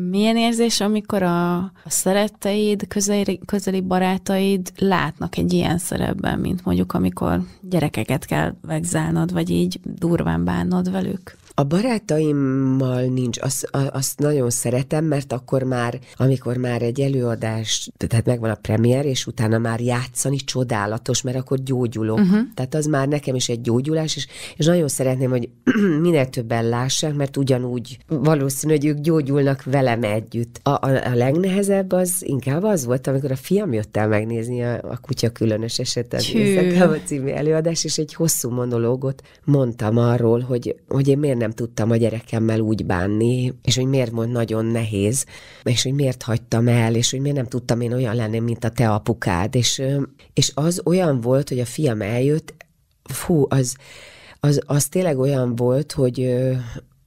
Milyen érzés, amikor a, a szeretteid, közeli, közeli barátaid látnak egy ilyen szerepben, mint mondjuk amikor gyerekeket kell vegzálnod, vagy így durván bánnod velük? A barátaimmal nincs, azt, azt nagyon szeretem, mert akkor már, amikor már egy előadás, tehát megvan a premier, és utána már játszani csodálatos, mert akkor gyógyulok. Uh-huh. Tehát az már nekem is egy gyógyulás, és, és nagyon szeretném, hogy (clears throat) minél többen lássák, mert ugyanúgy valószínű, hogy ők gyógyulnak velem együtt. A, a, a legnehezebb az inkább az volt, amikor a fiam jött el megnézni a, a kutya különös esetet, a című előadás, és egy hosszú monológot mondtam arról, hogy, hogy én miért nem nem tudtam a gyerekemmel úgy bánni, és hogy miért volt nagyon nehéz, és hogy miért hagytam el, és hogy miért nem tudtam én olyan lenni, mint a te apukád. És, és az olyan volt, hogy a fiam eljött, fú, az, az, az tényleg olyan volt, hogy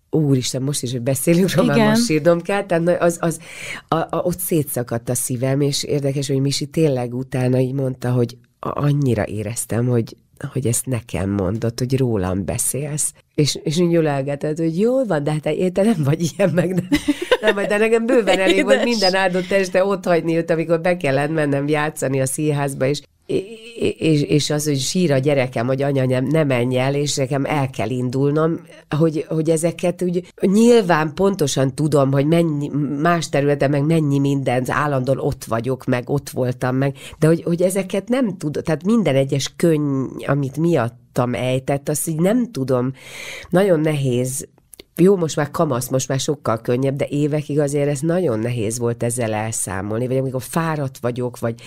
úristen, most is, hogy beszélünk róla, Igen. most sírdom kell, hát, tehát az, az, a, a, ott szétszakadt a szívem, és érdekes, hogy Misi tényleg utána így mondta, hogy annyira éreztem, hogy hogy ezt nekem mondod, hogy rólam beszélsz. És, és úgy ölelgeted, hogy jól van, de hát én te nem vagy ilyen, meg nem, nem vagy, de nekem bőven elég volt minden áldott este ott hagyni őt, amikor be kellett mennem játszani a színházba, és és, és az, hogy sír a gyerekem, hogy anyanyám, ne menj el, és nekem el kell indulnom, hogy, hogy ezeket úgy nyilván pontosan tudom, hogy mennyi más területen, meg mennyi minden, állandóan ott vagyok, meg ott voltam, meg, de hogy, hogy ezeket nem tudom, tehát minden egyes könyv, amit miatt ejtett, azt így nem tudom. Nagyon nehéz jó, most már kamasz, most már sokkal könnyebb, de évekig azért ez nagyon nehéz volt ezzel elszámolni, vagy amikor fáradt vagyok, vagy,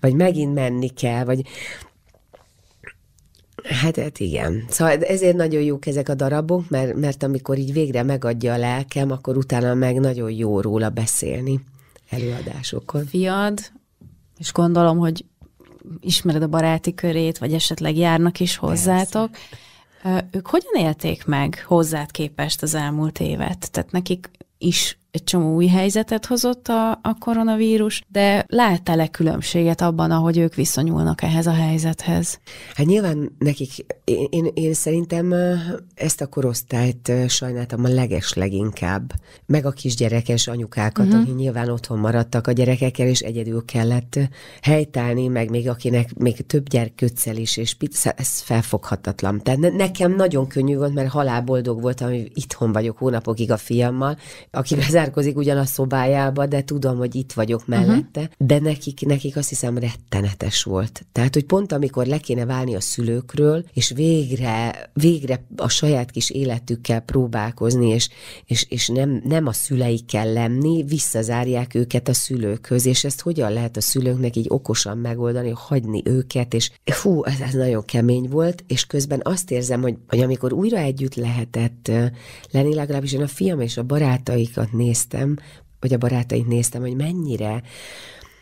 vagy megint menni kell, vagy Hát, hát igen. Szóval ezért nagyon jók ezek a darabok, mert, mert amikor így végre megadja a lelkem, akkor utána meg nagyon jó róla beszélni előadásokon. Fiad, és gondolom, hogy ismered a baráti körét, vagy esetleg járnak is hozzátok. Persze. Ők hogyan élték meg hozzád képest az elmúlt évet? Tehát nekik is egy csomó új helyzetet hozott a, a koronavírus, de láttál-e különbséget abban, ahogy ők viszonyulnak ehhez a helyzethez? Hát nyilván nekik, én, én, én szerintem ezt a korosztályt sajnáltam a leges leginkább, meg a kisgyerekes anyukákat, uh-huh. akik nyilván otthon maradtak a gyerekekkel, és egyedül kellett helytállni, meg még akinek még több gyerkőccel is, és ez felfoghatatlan. Tehát nekem nagyon könnyű volt, mert halálboldog voltam, hogy itthon vagyok hónapokig a fiammal, akivel bezárkozik ugyan a szobájába, de tudom, hogy itt vagyok mhm. mellette. Uh-huh. De nekik, nekik azt hiszem rettenetes volt. Tehát, hogy pont amikor le kéne válni a szülőkről, és végre, végre a saját kis életükkel próbálkozni, és, és, és nem, nem a szüleikkel lenni, visszazárják őket a szülőkhöz, és ezt hogyan lehet a szülőknek így okosan megoldani, hagyni őket, és fú, ez, ez nagyon kemény volt, és közben azt érzem, hogy, hogy amikor újra együtt lehetett lenni, legalábbis én a fiam és a barátaikat nézem, néztem, vagy a barátait néztem, hogy mennyire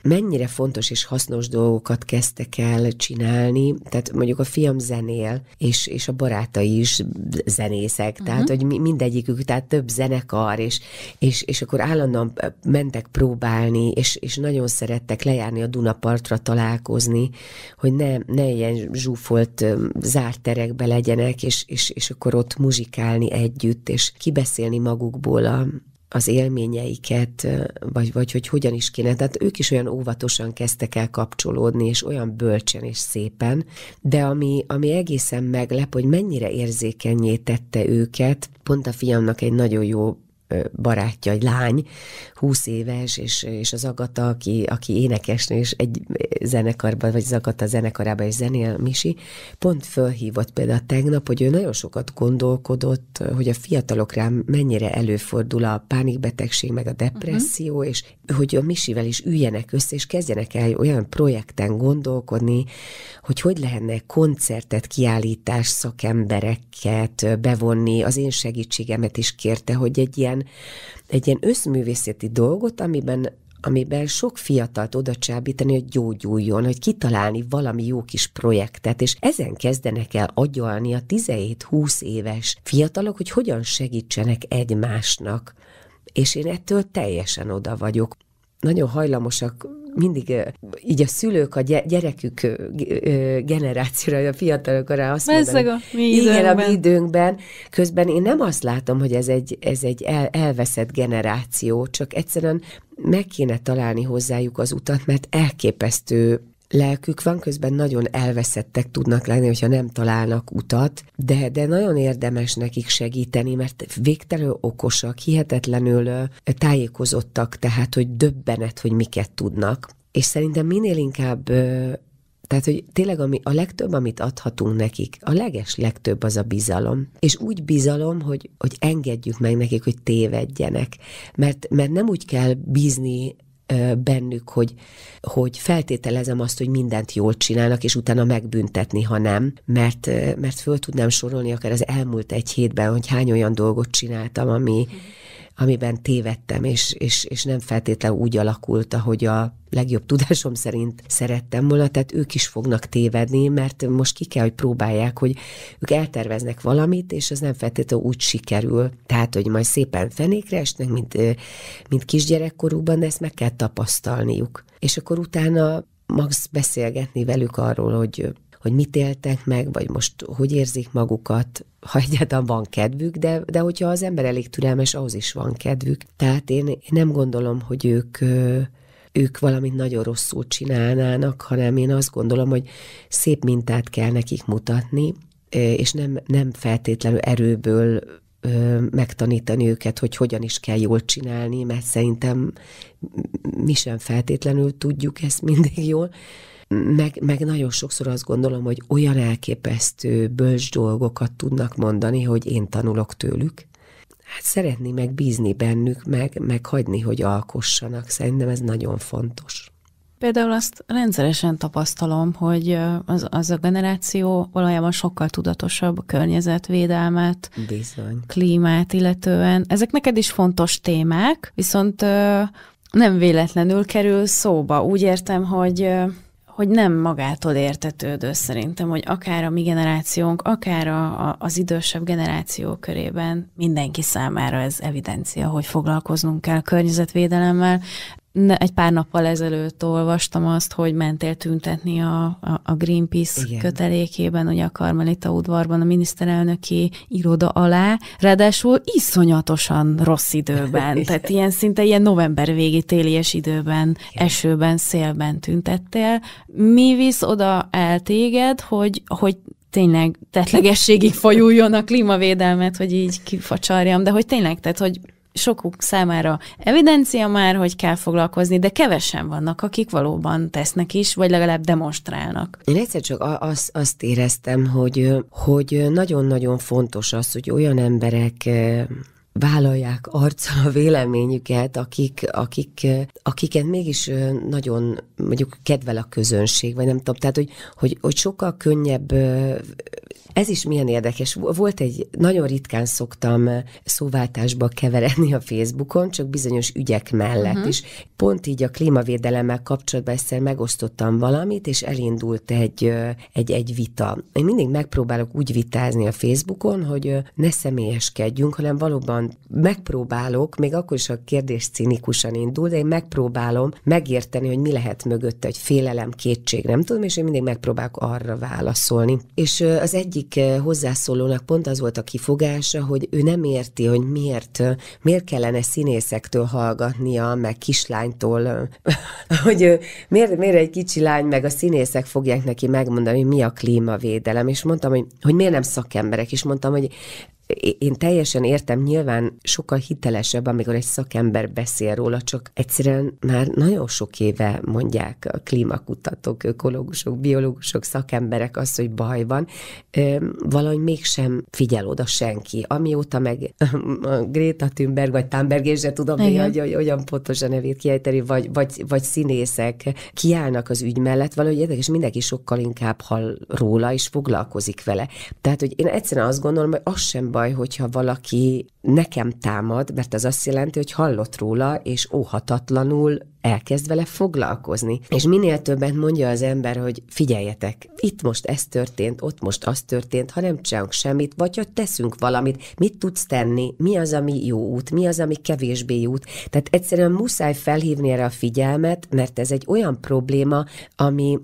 mennyire fontos és hasznos dolgokat kezdtek el csinálni, tehát mondjuk a fiam zenél, és, és a barátai is zenészek, uh-huh. tehát mhm. hogy mindegyikük, tehát több zenekar, és, és, és akkor állandóan mentek próbálni, és, és nagyon szerettek lejárni a Dunapartra találkozni, hogy ne, ne ilyen zsúfolt zárt terekbe legyenek, és, és, és akkor ott muzsikálni együtt, és kibeszélni magukból a, az élményeiket, vagy, vagy hogy hogyan is kéne. Tehát ők is olyan óvatosan kezdtek el kapcsolódni, és olyan bölcsen és szépen, de ami, ami egészen meglep, hogy mennyire érzékenyé tette őket, pont a fiamnak egy nagyon jó barátja, egy lány, húsz éves, és, és az Agata, aki, aki énekesnő, és egy zenekarban, vagy az Agata zenekarában is zenél, Misi, pont fölhívott például tegnap, hogy ő nagyon sokat gondolkodott, hogy a fiatalok rám mennyire előfordul a pánikbetegség, meg a depresszió, uh-huh. és hogy a Misivel is üljenek össze, és kezdjenek el olyan projekten gondolkodni, hogy hogy lehetne koncertet, kiállítás szakembereket bevonni. Az én segítségemet is kérte, hogy egy ilyen ilyen, egy ilyen összművészeti dolgot, amiben amiben sok fiatalt oda csábítani, hogy gyógyuljon, hogy kitalálni valami jó kis projektet, és ezen kezdenek el agyalni a 17-20 éves fiatalok, hogy hogyan segítsenek egymásnak. És én ettől teljesen oda vagyok nagyon hajlamosak mindig így a szülők a gyerekük generációra, a arra azt Mezzeg a mi igen, a mi időnkben. Közben én nem azt látom, hogy ez egy, ez egy el, elveszett generáció, csak egyszerűen meg kéne találni hozzájuk az utat, mert elképesztő lelkük van, közben nagyon elveszettek tudnak lenni, hogyha nem találnak utat, de, de nagyon érdemes nekik segíteni, mert végtelenül okosak, hihetetlenül tájékozottak, tehát, hogy döbbenet, hogy miket tudnak. És szerintem minél inkább tehát, hogy tényleg ami, a legtöbb, amit adhatunk nekik, a leges legtöbb az a bizalom. És úgy bizalom, hogy, hogy engedjük meg nekik, hogy tévedjenek. Mert, mert nem úgy kell bízni bennük, hogy, hogy feltételezem azt, hogy mindent jól csinálnak, és utána megbüntetni, ha nem, mert, mert föl tudnám sorolni akár az elmúlt egy hétben, hogy hány olyan dolgot csináltam, ami, mhm amiben tévedtem, és, és, és nem feltétlenül úgy alakult, ahogy a legjobb tudásom szerint szerettem volna, tehát ők is fognak tévedni, mert most ki kell, hogy próbálják, hogy ők elterveznek valamit, és az nem feltétlenül úgy sikerül. Tehát, hogy majd szépen fenékre esnek, mint, mint kisgyerekkorukban, de ezt meg kell tapasztalniuk. És akkor utána magsz beszélgetni velük arról, hogy hogy mit éltek meg, vagy most hogy érzik magukat, ha egyáltalán van kedvük, de, de hogyha az ember elég türelmes, ahhoz is van kedvük. Tehát én, én nem gondolom, hogy ők ők valamit nagyon rosszul csinálnának, hanem én azt gondolom, hogy szép mintát kell nekik mutatni, és nem, nem feltétlenül erőből megtanítani őket, hogy hogyan is kell jól csinálni, mert szerintem mi sem feltétlenül tudjuk ezt mindig jól, meg, meg nagyon sokszor azt gondolom, hogy olyan elképesztő, bölcs dolgokat tudnak mondani, hogy én tanulok tőlük. Hát szeretni meg bízni bennük, meg, meg hagyni, hogy alkossanak. Szerintem ez nagyon fontos. Például azt rendszeresen tapasztalom, hogy az, az a generáció valójában sokkal tudatosabb a környezetvédelmet, Bizony. klímát illetően. Ezek neked is fontos témák, viszont nem véletlenül kerül szóba. Úgy értem, hogy hogy nem magától értetődő szerintem, hogy akár a mi generációnk, akár a, a, az idősebb generáció körében mindenki számára ez evidencia, hogy foglalkoznunk kell környezetvédelemmel egy pár nappal ezelőtt olvastam azt, hogy mentél tüntetni a, a, a Greenpeace Igen. kötelékében, ugye a Karmelita udvarban, a miniszterelnöki iroda alá, ráadásul iszonyatosan rossz időben, Igen. (laughs) tehát ilyen szinte ilyen november végi télies időben, Igen. esőben, szélben tüntettél. Mi visz oda el téged, hogy, hogy tényleg tetlegességig folyuljon a klímavédelmet, hogy így kifacsarjam, de hogy tényleg, tehát hogy sokuk számára evidencia már, hogy kell foglalkozni, de kevesen vannak, akik valóban tesznek is, vagy legalább demonstrálnak. Én egyszer csak az, azt éreztem, hogy, hogy nagyon-nagyon fontos az, hogy olyan emberek vállalják arccal a véleményüket, akik, akik, akiket mégis nagyon mondjuk kedvel a közönség, vagy nem tudom, tehát hogy, hogy, hogy sokkal könnyebb ez is milyen érdekes. Volt egy, nagyon ritkán szoktam szóváltásba keveredni a Facebookon, csak bizonyos ügyek mellett uh-huh. is. Pont így a klímavédelemmel kapcsolatban egyszer megosztottam valamit, és elindult egy, egy, egy vita. Én mindig megpróbálok úgy vitázni a Facebookon, hogy ne személyeskedjünk, hanem valóban megpróbálok, még akkor is a kérdés cinikusan indul, de én megpróbálom megérteni, hogy mi lehet mögötte, egy félelem, kétség, nem tudom, és én mindig megpróbálok arra válaszolni. És az egyik hozzászólónak pont az volt a kifogása, hogy ő nem érti, hogy miért, miért kellene színészektől hallgatnia, meg kislánytól, (laughs) hogy miért, miért egy kicsi lány, meg a színészek fogják neki megmondani, hogy mi a klímavédelem, és mondtam, hogy, hogy miért nem szakemberek, és mondtam, hogy én teljesen értem, nyilván sokkal hitelesebb, amikor egy szakember beszél róla, csak egyszerűen már nagyon sok éve mondják a klímakutatók, ökológusok, biológusok, szakemberek azt, hogy baj van. Valahogy mégsem figyel oda senki. Amióta meg (laughs) Greta Thunberg, vagy Thunberg, én sem tudom, hogy, hogy, hogy pontos a nevét kiejteni, vagy, vagy, vagy színészek kiállnak az ügy mellett, valahogy érdekes, mindenki sokkal inkább hall róla, és foglalkozik vele. Tehát, hogy én egyszerűen azt gondolom, hogy az sem baj, hogyha valaki nekem támad, mert az azt jelenti, hogy hallott róla, és óhatatlanul elkezd vele foglalkozni. És minél többet mondja az ember, hogy figyeljetek, itt most ez történt, ott most az történt, ha nem csinálunk semmit, vagy ha teszünk valamit, mit tudsz tenni, mi az, ami jó út, mi az, ami kevésbé jó út. Tehát egyszerűen muszáj felhívni erre a figyelmet, mert ez egy olyan probléma, ami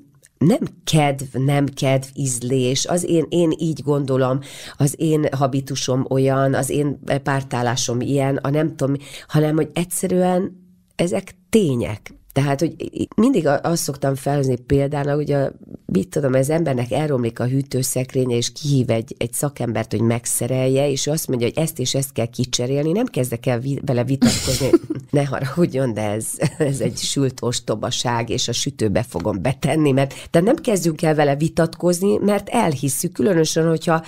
nem kedv, nem kedv, ízlés, az én, én így gondolom, az én habitusom olyan, az én pártállásom ilyen, a nem tudom, hanem hogy egyszerűen ezek tények. Tehát, hogy mindig azt szoktam felhozni példának, hogy a, mit tudom, az embernek elromlik a hűtőszekrénye, és kihív egy, egy szakembert, hogy megszerelje, és ő azt mondja, hogy ezt és ezt kell kicserélni, nem kezdek el vele vitatkozni, (laughs) ne haragudjon, de ez, ez egy sült ostobaság, és a sütőbe fogom betenni, mert de nem kezdjünk el vele vitatkozni, mert elhisszük, különösen, hogyha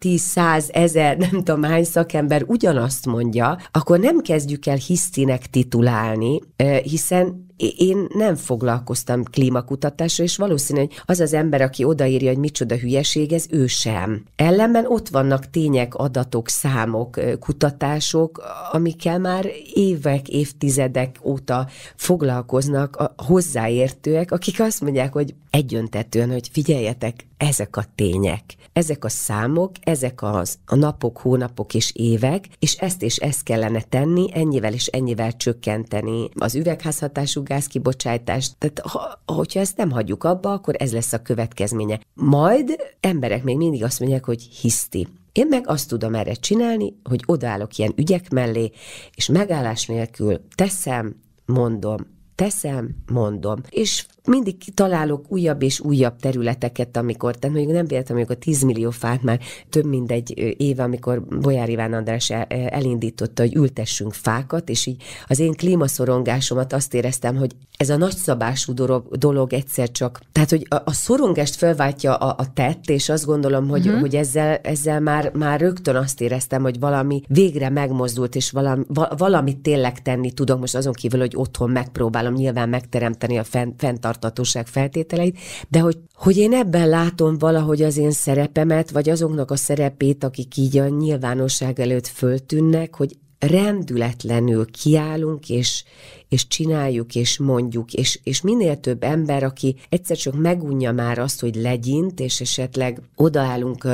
5-10-100 ezer, nem tudom hány szakember ugyanazt mondja, akkor nem kezdjük el hisztinek titulálni, eh, hiszen én nem foglalkoztam klímakutatásra, és valószínű, hogy az az ember, aki odaírja, hogy micsoda hülyeség, ez ő sem. Ellenben ott vannak tények, adatok, számok, kutatások, amikkel már évek, évtizedek óta foglalkoznak a hozzáértőek, akik azt mondják, hogy egyöntetően, hogy figyeljetek, ezek a tények ezek a számok, ezek az, a napok, hónapok és évek, és ezt és ezt kellene tenni, ennyivel és ennyivel csökkenteni az üvegházhatású gázkibocsátást. Tehát ha, hogyha ezt nem hagyjuk abba, akkor ez lesz a következménye. Majd emberek még mindig azt mondják, hogy hiszti. Én meg azt tudom erre csinálni, hogy odállok ilyen ügyek mellé, és megállás nélkül teszem, mondom, teszem, mondom, és mindig találok újabb és újabb területeket, amikor, tehát mondjuk nem véletlenül mondjuk a 10 millió fát már több mint egy éve, amikor Bolyár Iván András elindította, hogy ültessünk fákat, és így az én klímaszorongásomat azt éreztem, hogy ez a nagyszabású dolog egyszer csak, tehát hogy a, a szorongást felváltja a, a tett, és azt gondolom, hogy, mm-hmm. hogy ezzel, ezzel már, már rögtön azt éreztem, hogy valami végre megmozdult, és valami, va, valamit tényleg tenni tudok, most azon kívül, hogy otthon megpróbálom nyilván megteremteni a fent, fent fenntartatóság feltételeit, de hogy, hogy én ebben látom valahogy az én szerepemet, vagy azoknak a szerepét, akik így a nyilvánosság előtt föltűnnek, hogy rendületlenül kiállunk, és, és csináljuk, és mondjuk, és, és minél több ember, aki egyszer csak megunja már azt, hogy legyint, és esetleg odaállunk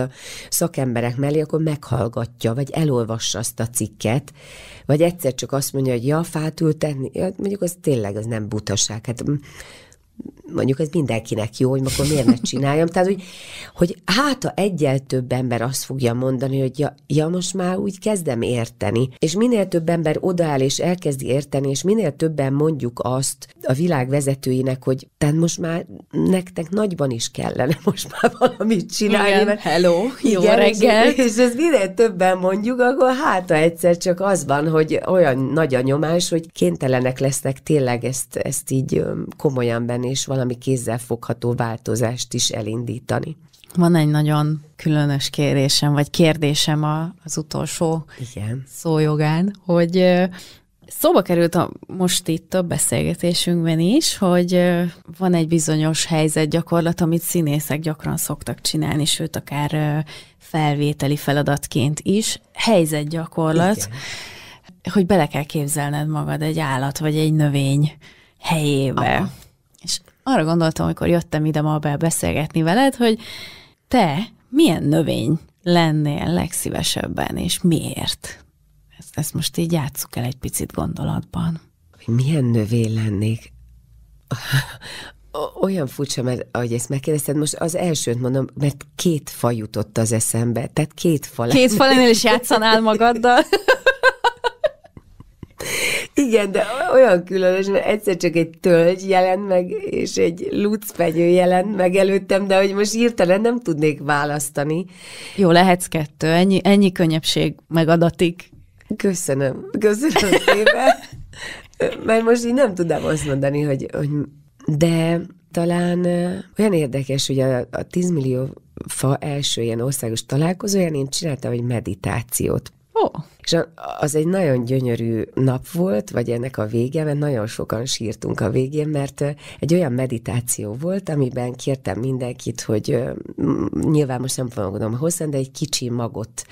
szakemberek mellé, akkor meghallgatja, vagy elolvassa azt a cikket, vagy egyszer csak azt mondja, hogy ja, fát ültetni, ja, mondjuk az tényleg az nem butaság. Hát mondjuk ez mindenkinek jó, hogy akkor miért ne csináljam. Tehát, hogy, hogy hát, ha egyel több ember azt fogja mondani, hogy ja, ja, most már úgy kezdem érteni. És minél több ember odaáll és elkezdi érteni, és minél többen mondjuk azt a világ vezetőinek, hogy tehát most már nektek nagyban is kellene (laughs) most már valamit csinálni. Igen, mert, hello, jó igen, reggel. És, és ezt minél többen mondjuk, akkor hát, ha egyszer csak az van, hogy olyan nagy a nyomás, hogy kénytelenek lesznek tényleg ezt, ezt így komolyan benni és valami kézzelfogható változást is elindítani. Van egy nagyon különös kérésem, vagy kérdésem a, az utolsó Igen. szójogán, hogy Szóba került a, most itt a beszélgetésünkben is, hogy van egy bizonyos helyzetgyakorlat, amit színészek gyakran szoktak csinálni, sőt, akár felvételi feladatként is. Helyzetgyakorlat, Igen. hogy bele kell képzelned magad egy állat vagy egy növény helyébe. Aha. És arra gondoltam, amikor jöttem ide ma be beszélgetni veled, hogy te milyen növény lennél legszívesebben, és miért? Ezt, ezt most így játsszuk el egy picit gondolatban. Milyen növény lennék? (laughs) Olyan furcsa, mert ahogy ezt megkérdezted, most az elsőt mondom, mert két fa jutott az eszembe, tehát két fa Két fa lennél, és játszanál magaddal. (laughs) Igen, de olyan különös, mert egyszer csak egy tölgy jelent meg, és egy lucfenyő jelent meg előttem, de hogy most írtelen nem tudnék választani. Jó, lehetsz kettő, ennyi, ennyi könnyebbség megadatik. Köszönöm, köszönöm szépen. mert most így nem tudnám azt mondani, hogy, hogy de talán olyan érdekes, hogy a, a 10 millió fa első ilyen országos találkozóján én csináltam egy meditációt. Oh. És az egy nagyon gyönyörű nap volt, vagy ennek a vége, mert nagyon sokan sírtunk a végén, mert egy olyan meditáció volt, amiben kértem mindenkit, hogy nyilván most nem fogom hozzá, de egy kicsi magot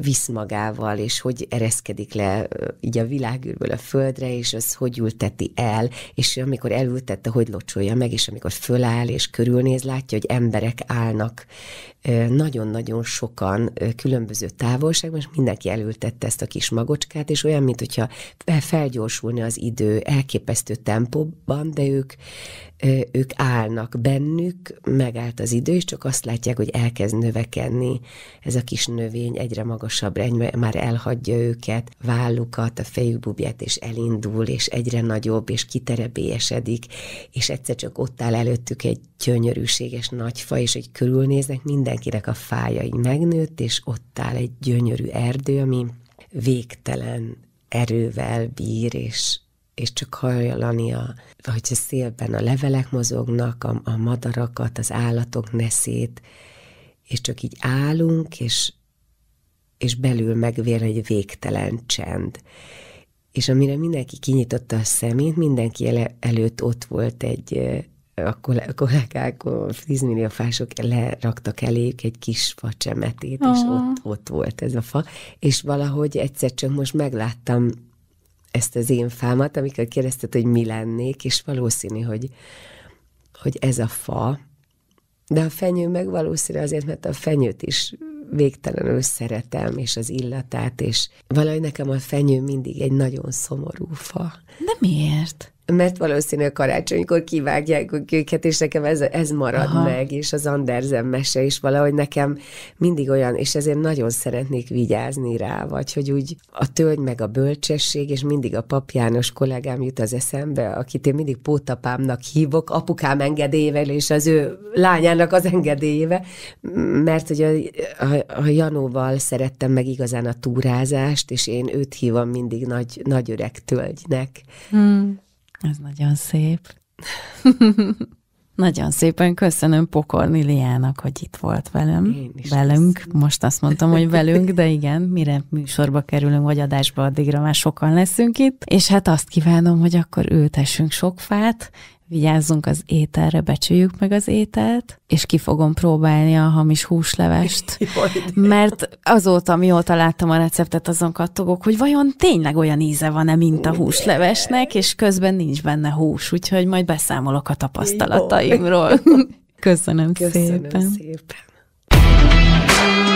visz magával, és hogy ereszkedik le így a világűrből a földre, és az hogy ülteti el, és amikor elültette, hogy locsolja meg, és amikor föláll, és körülnéz, látja, hogy emberek állnak nagyon-nagyon sokan különböző távolságban, és mindenki elültette ezt a kis magocskát, és olyan, mint hogyha felgyorsulna az idő elképesztő tempóban, de ők ők állnak bennük, megállt az idő, és csak azt látják, hogy elkezd növekedni ez a kis növény egyre magasabbra, egyre már elhagyja őket, vállukat, a fejük bubját, és elindul, és egyre nagyobb, és kiterebélyesedik, és egyszer csak ott áll előttük egy gyönyörűséges nagy fa, és hogy körülnéznek, mindenkinek a fája így megnőtt, és ott áll egy gyönyörű erdő, ami végtelen erővel bír, és és csak hallani, a, hogy a szélben a levelek mozognak, a, a madarakat, az állatok neszét, és csak így állunk, és, és belül megvér egy végtelen csend. És amire mindenki kinyitotta a szemét, mindenki ele, előtt ott volt egy, a kollégák, a fások leraktak eléjük egy kis fa csemetét, Aha. és ott, ott volt ez a fa, és valahogy egyszer csak most megláttam ezt az én fámat, amikor kérdezted, hogy mi lennék, és valószínű, hogy, hogy ez a fa, de a fenyő meg valószínű azért, mert a fenyőt is végtelenül szeretem, és az illatát, és valahogy nekem a fenyő mindig egy nagyon szomorú fa. De miért? mert valószínűleg karácsonykor kivágják őket, és nekem ez, ez marad Aha. meg, és az Andersen mese is valahogy nekem mindig olyan, és ezért nagyon szeretnék vigyázni rá, vagy hogy úgy a tölgy meg a bölcsesség, és mindig a pap János kollégám jut az eszembe, akit én mindig pótapámnak hívok, apukám engedélyével, és az ő lányának az engedélyével, mert hogy a, a, a Janóval szerettem meg igazán a túrázást, és én őt hívom mindig nagy, nagy öreg tölgynek. Hmm. Ez nagyon szép. Nagyon szépen köszönöm Pokorni Liának, hogy itt volt velem, Én is velünk. Köszönöm. Most azt mondtam, hogy velünk, de igen, mire műsorba kerülünk, vagy adásba, addigra már sokan leszünk itt. És hát azt kívánom, hogy akkor ültessünk sok fát, vigyázzunk az ételre, becsüljük meg az ételt, és ki fogom próbálni a hamis húslevest. (laughs) Mert azóta, mióta láttam a receptet, azon kattogok, hogy vajon tényleg olyan íze van-e, mint a húslevesnek, és közben nincs benne hús, úgyhogy majd beszámolok a tapasztalataimról. (laughs) Köszönöm, Köszönöm szépen. szépen.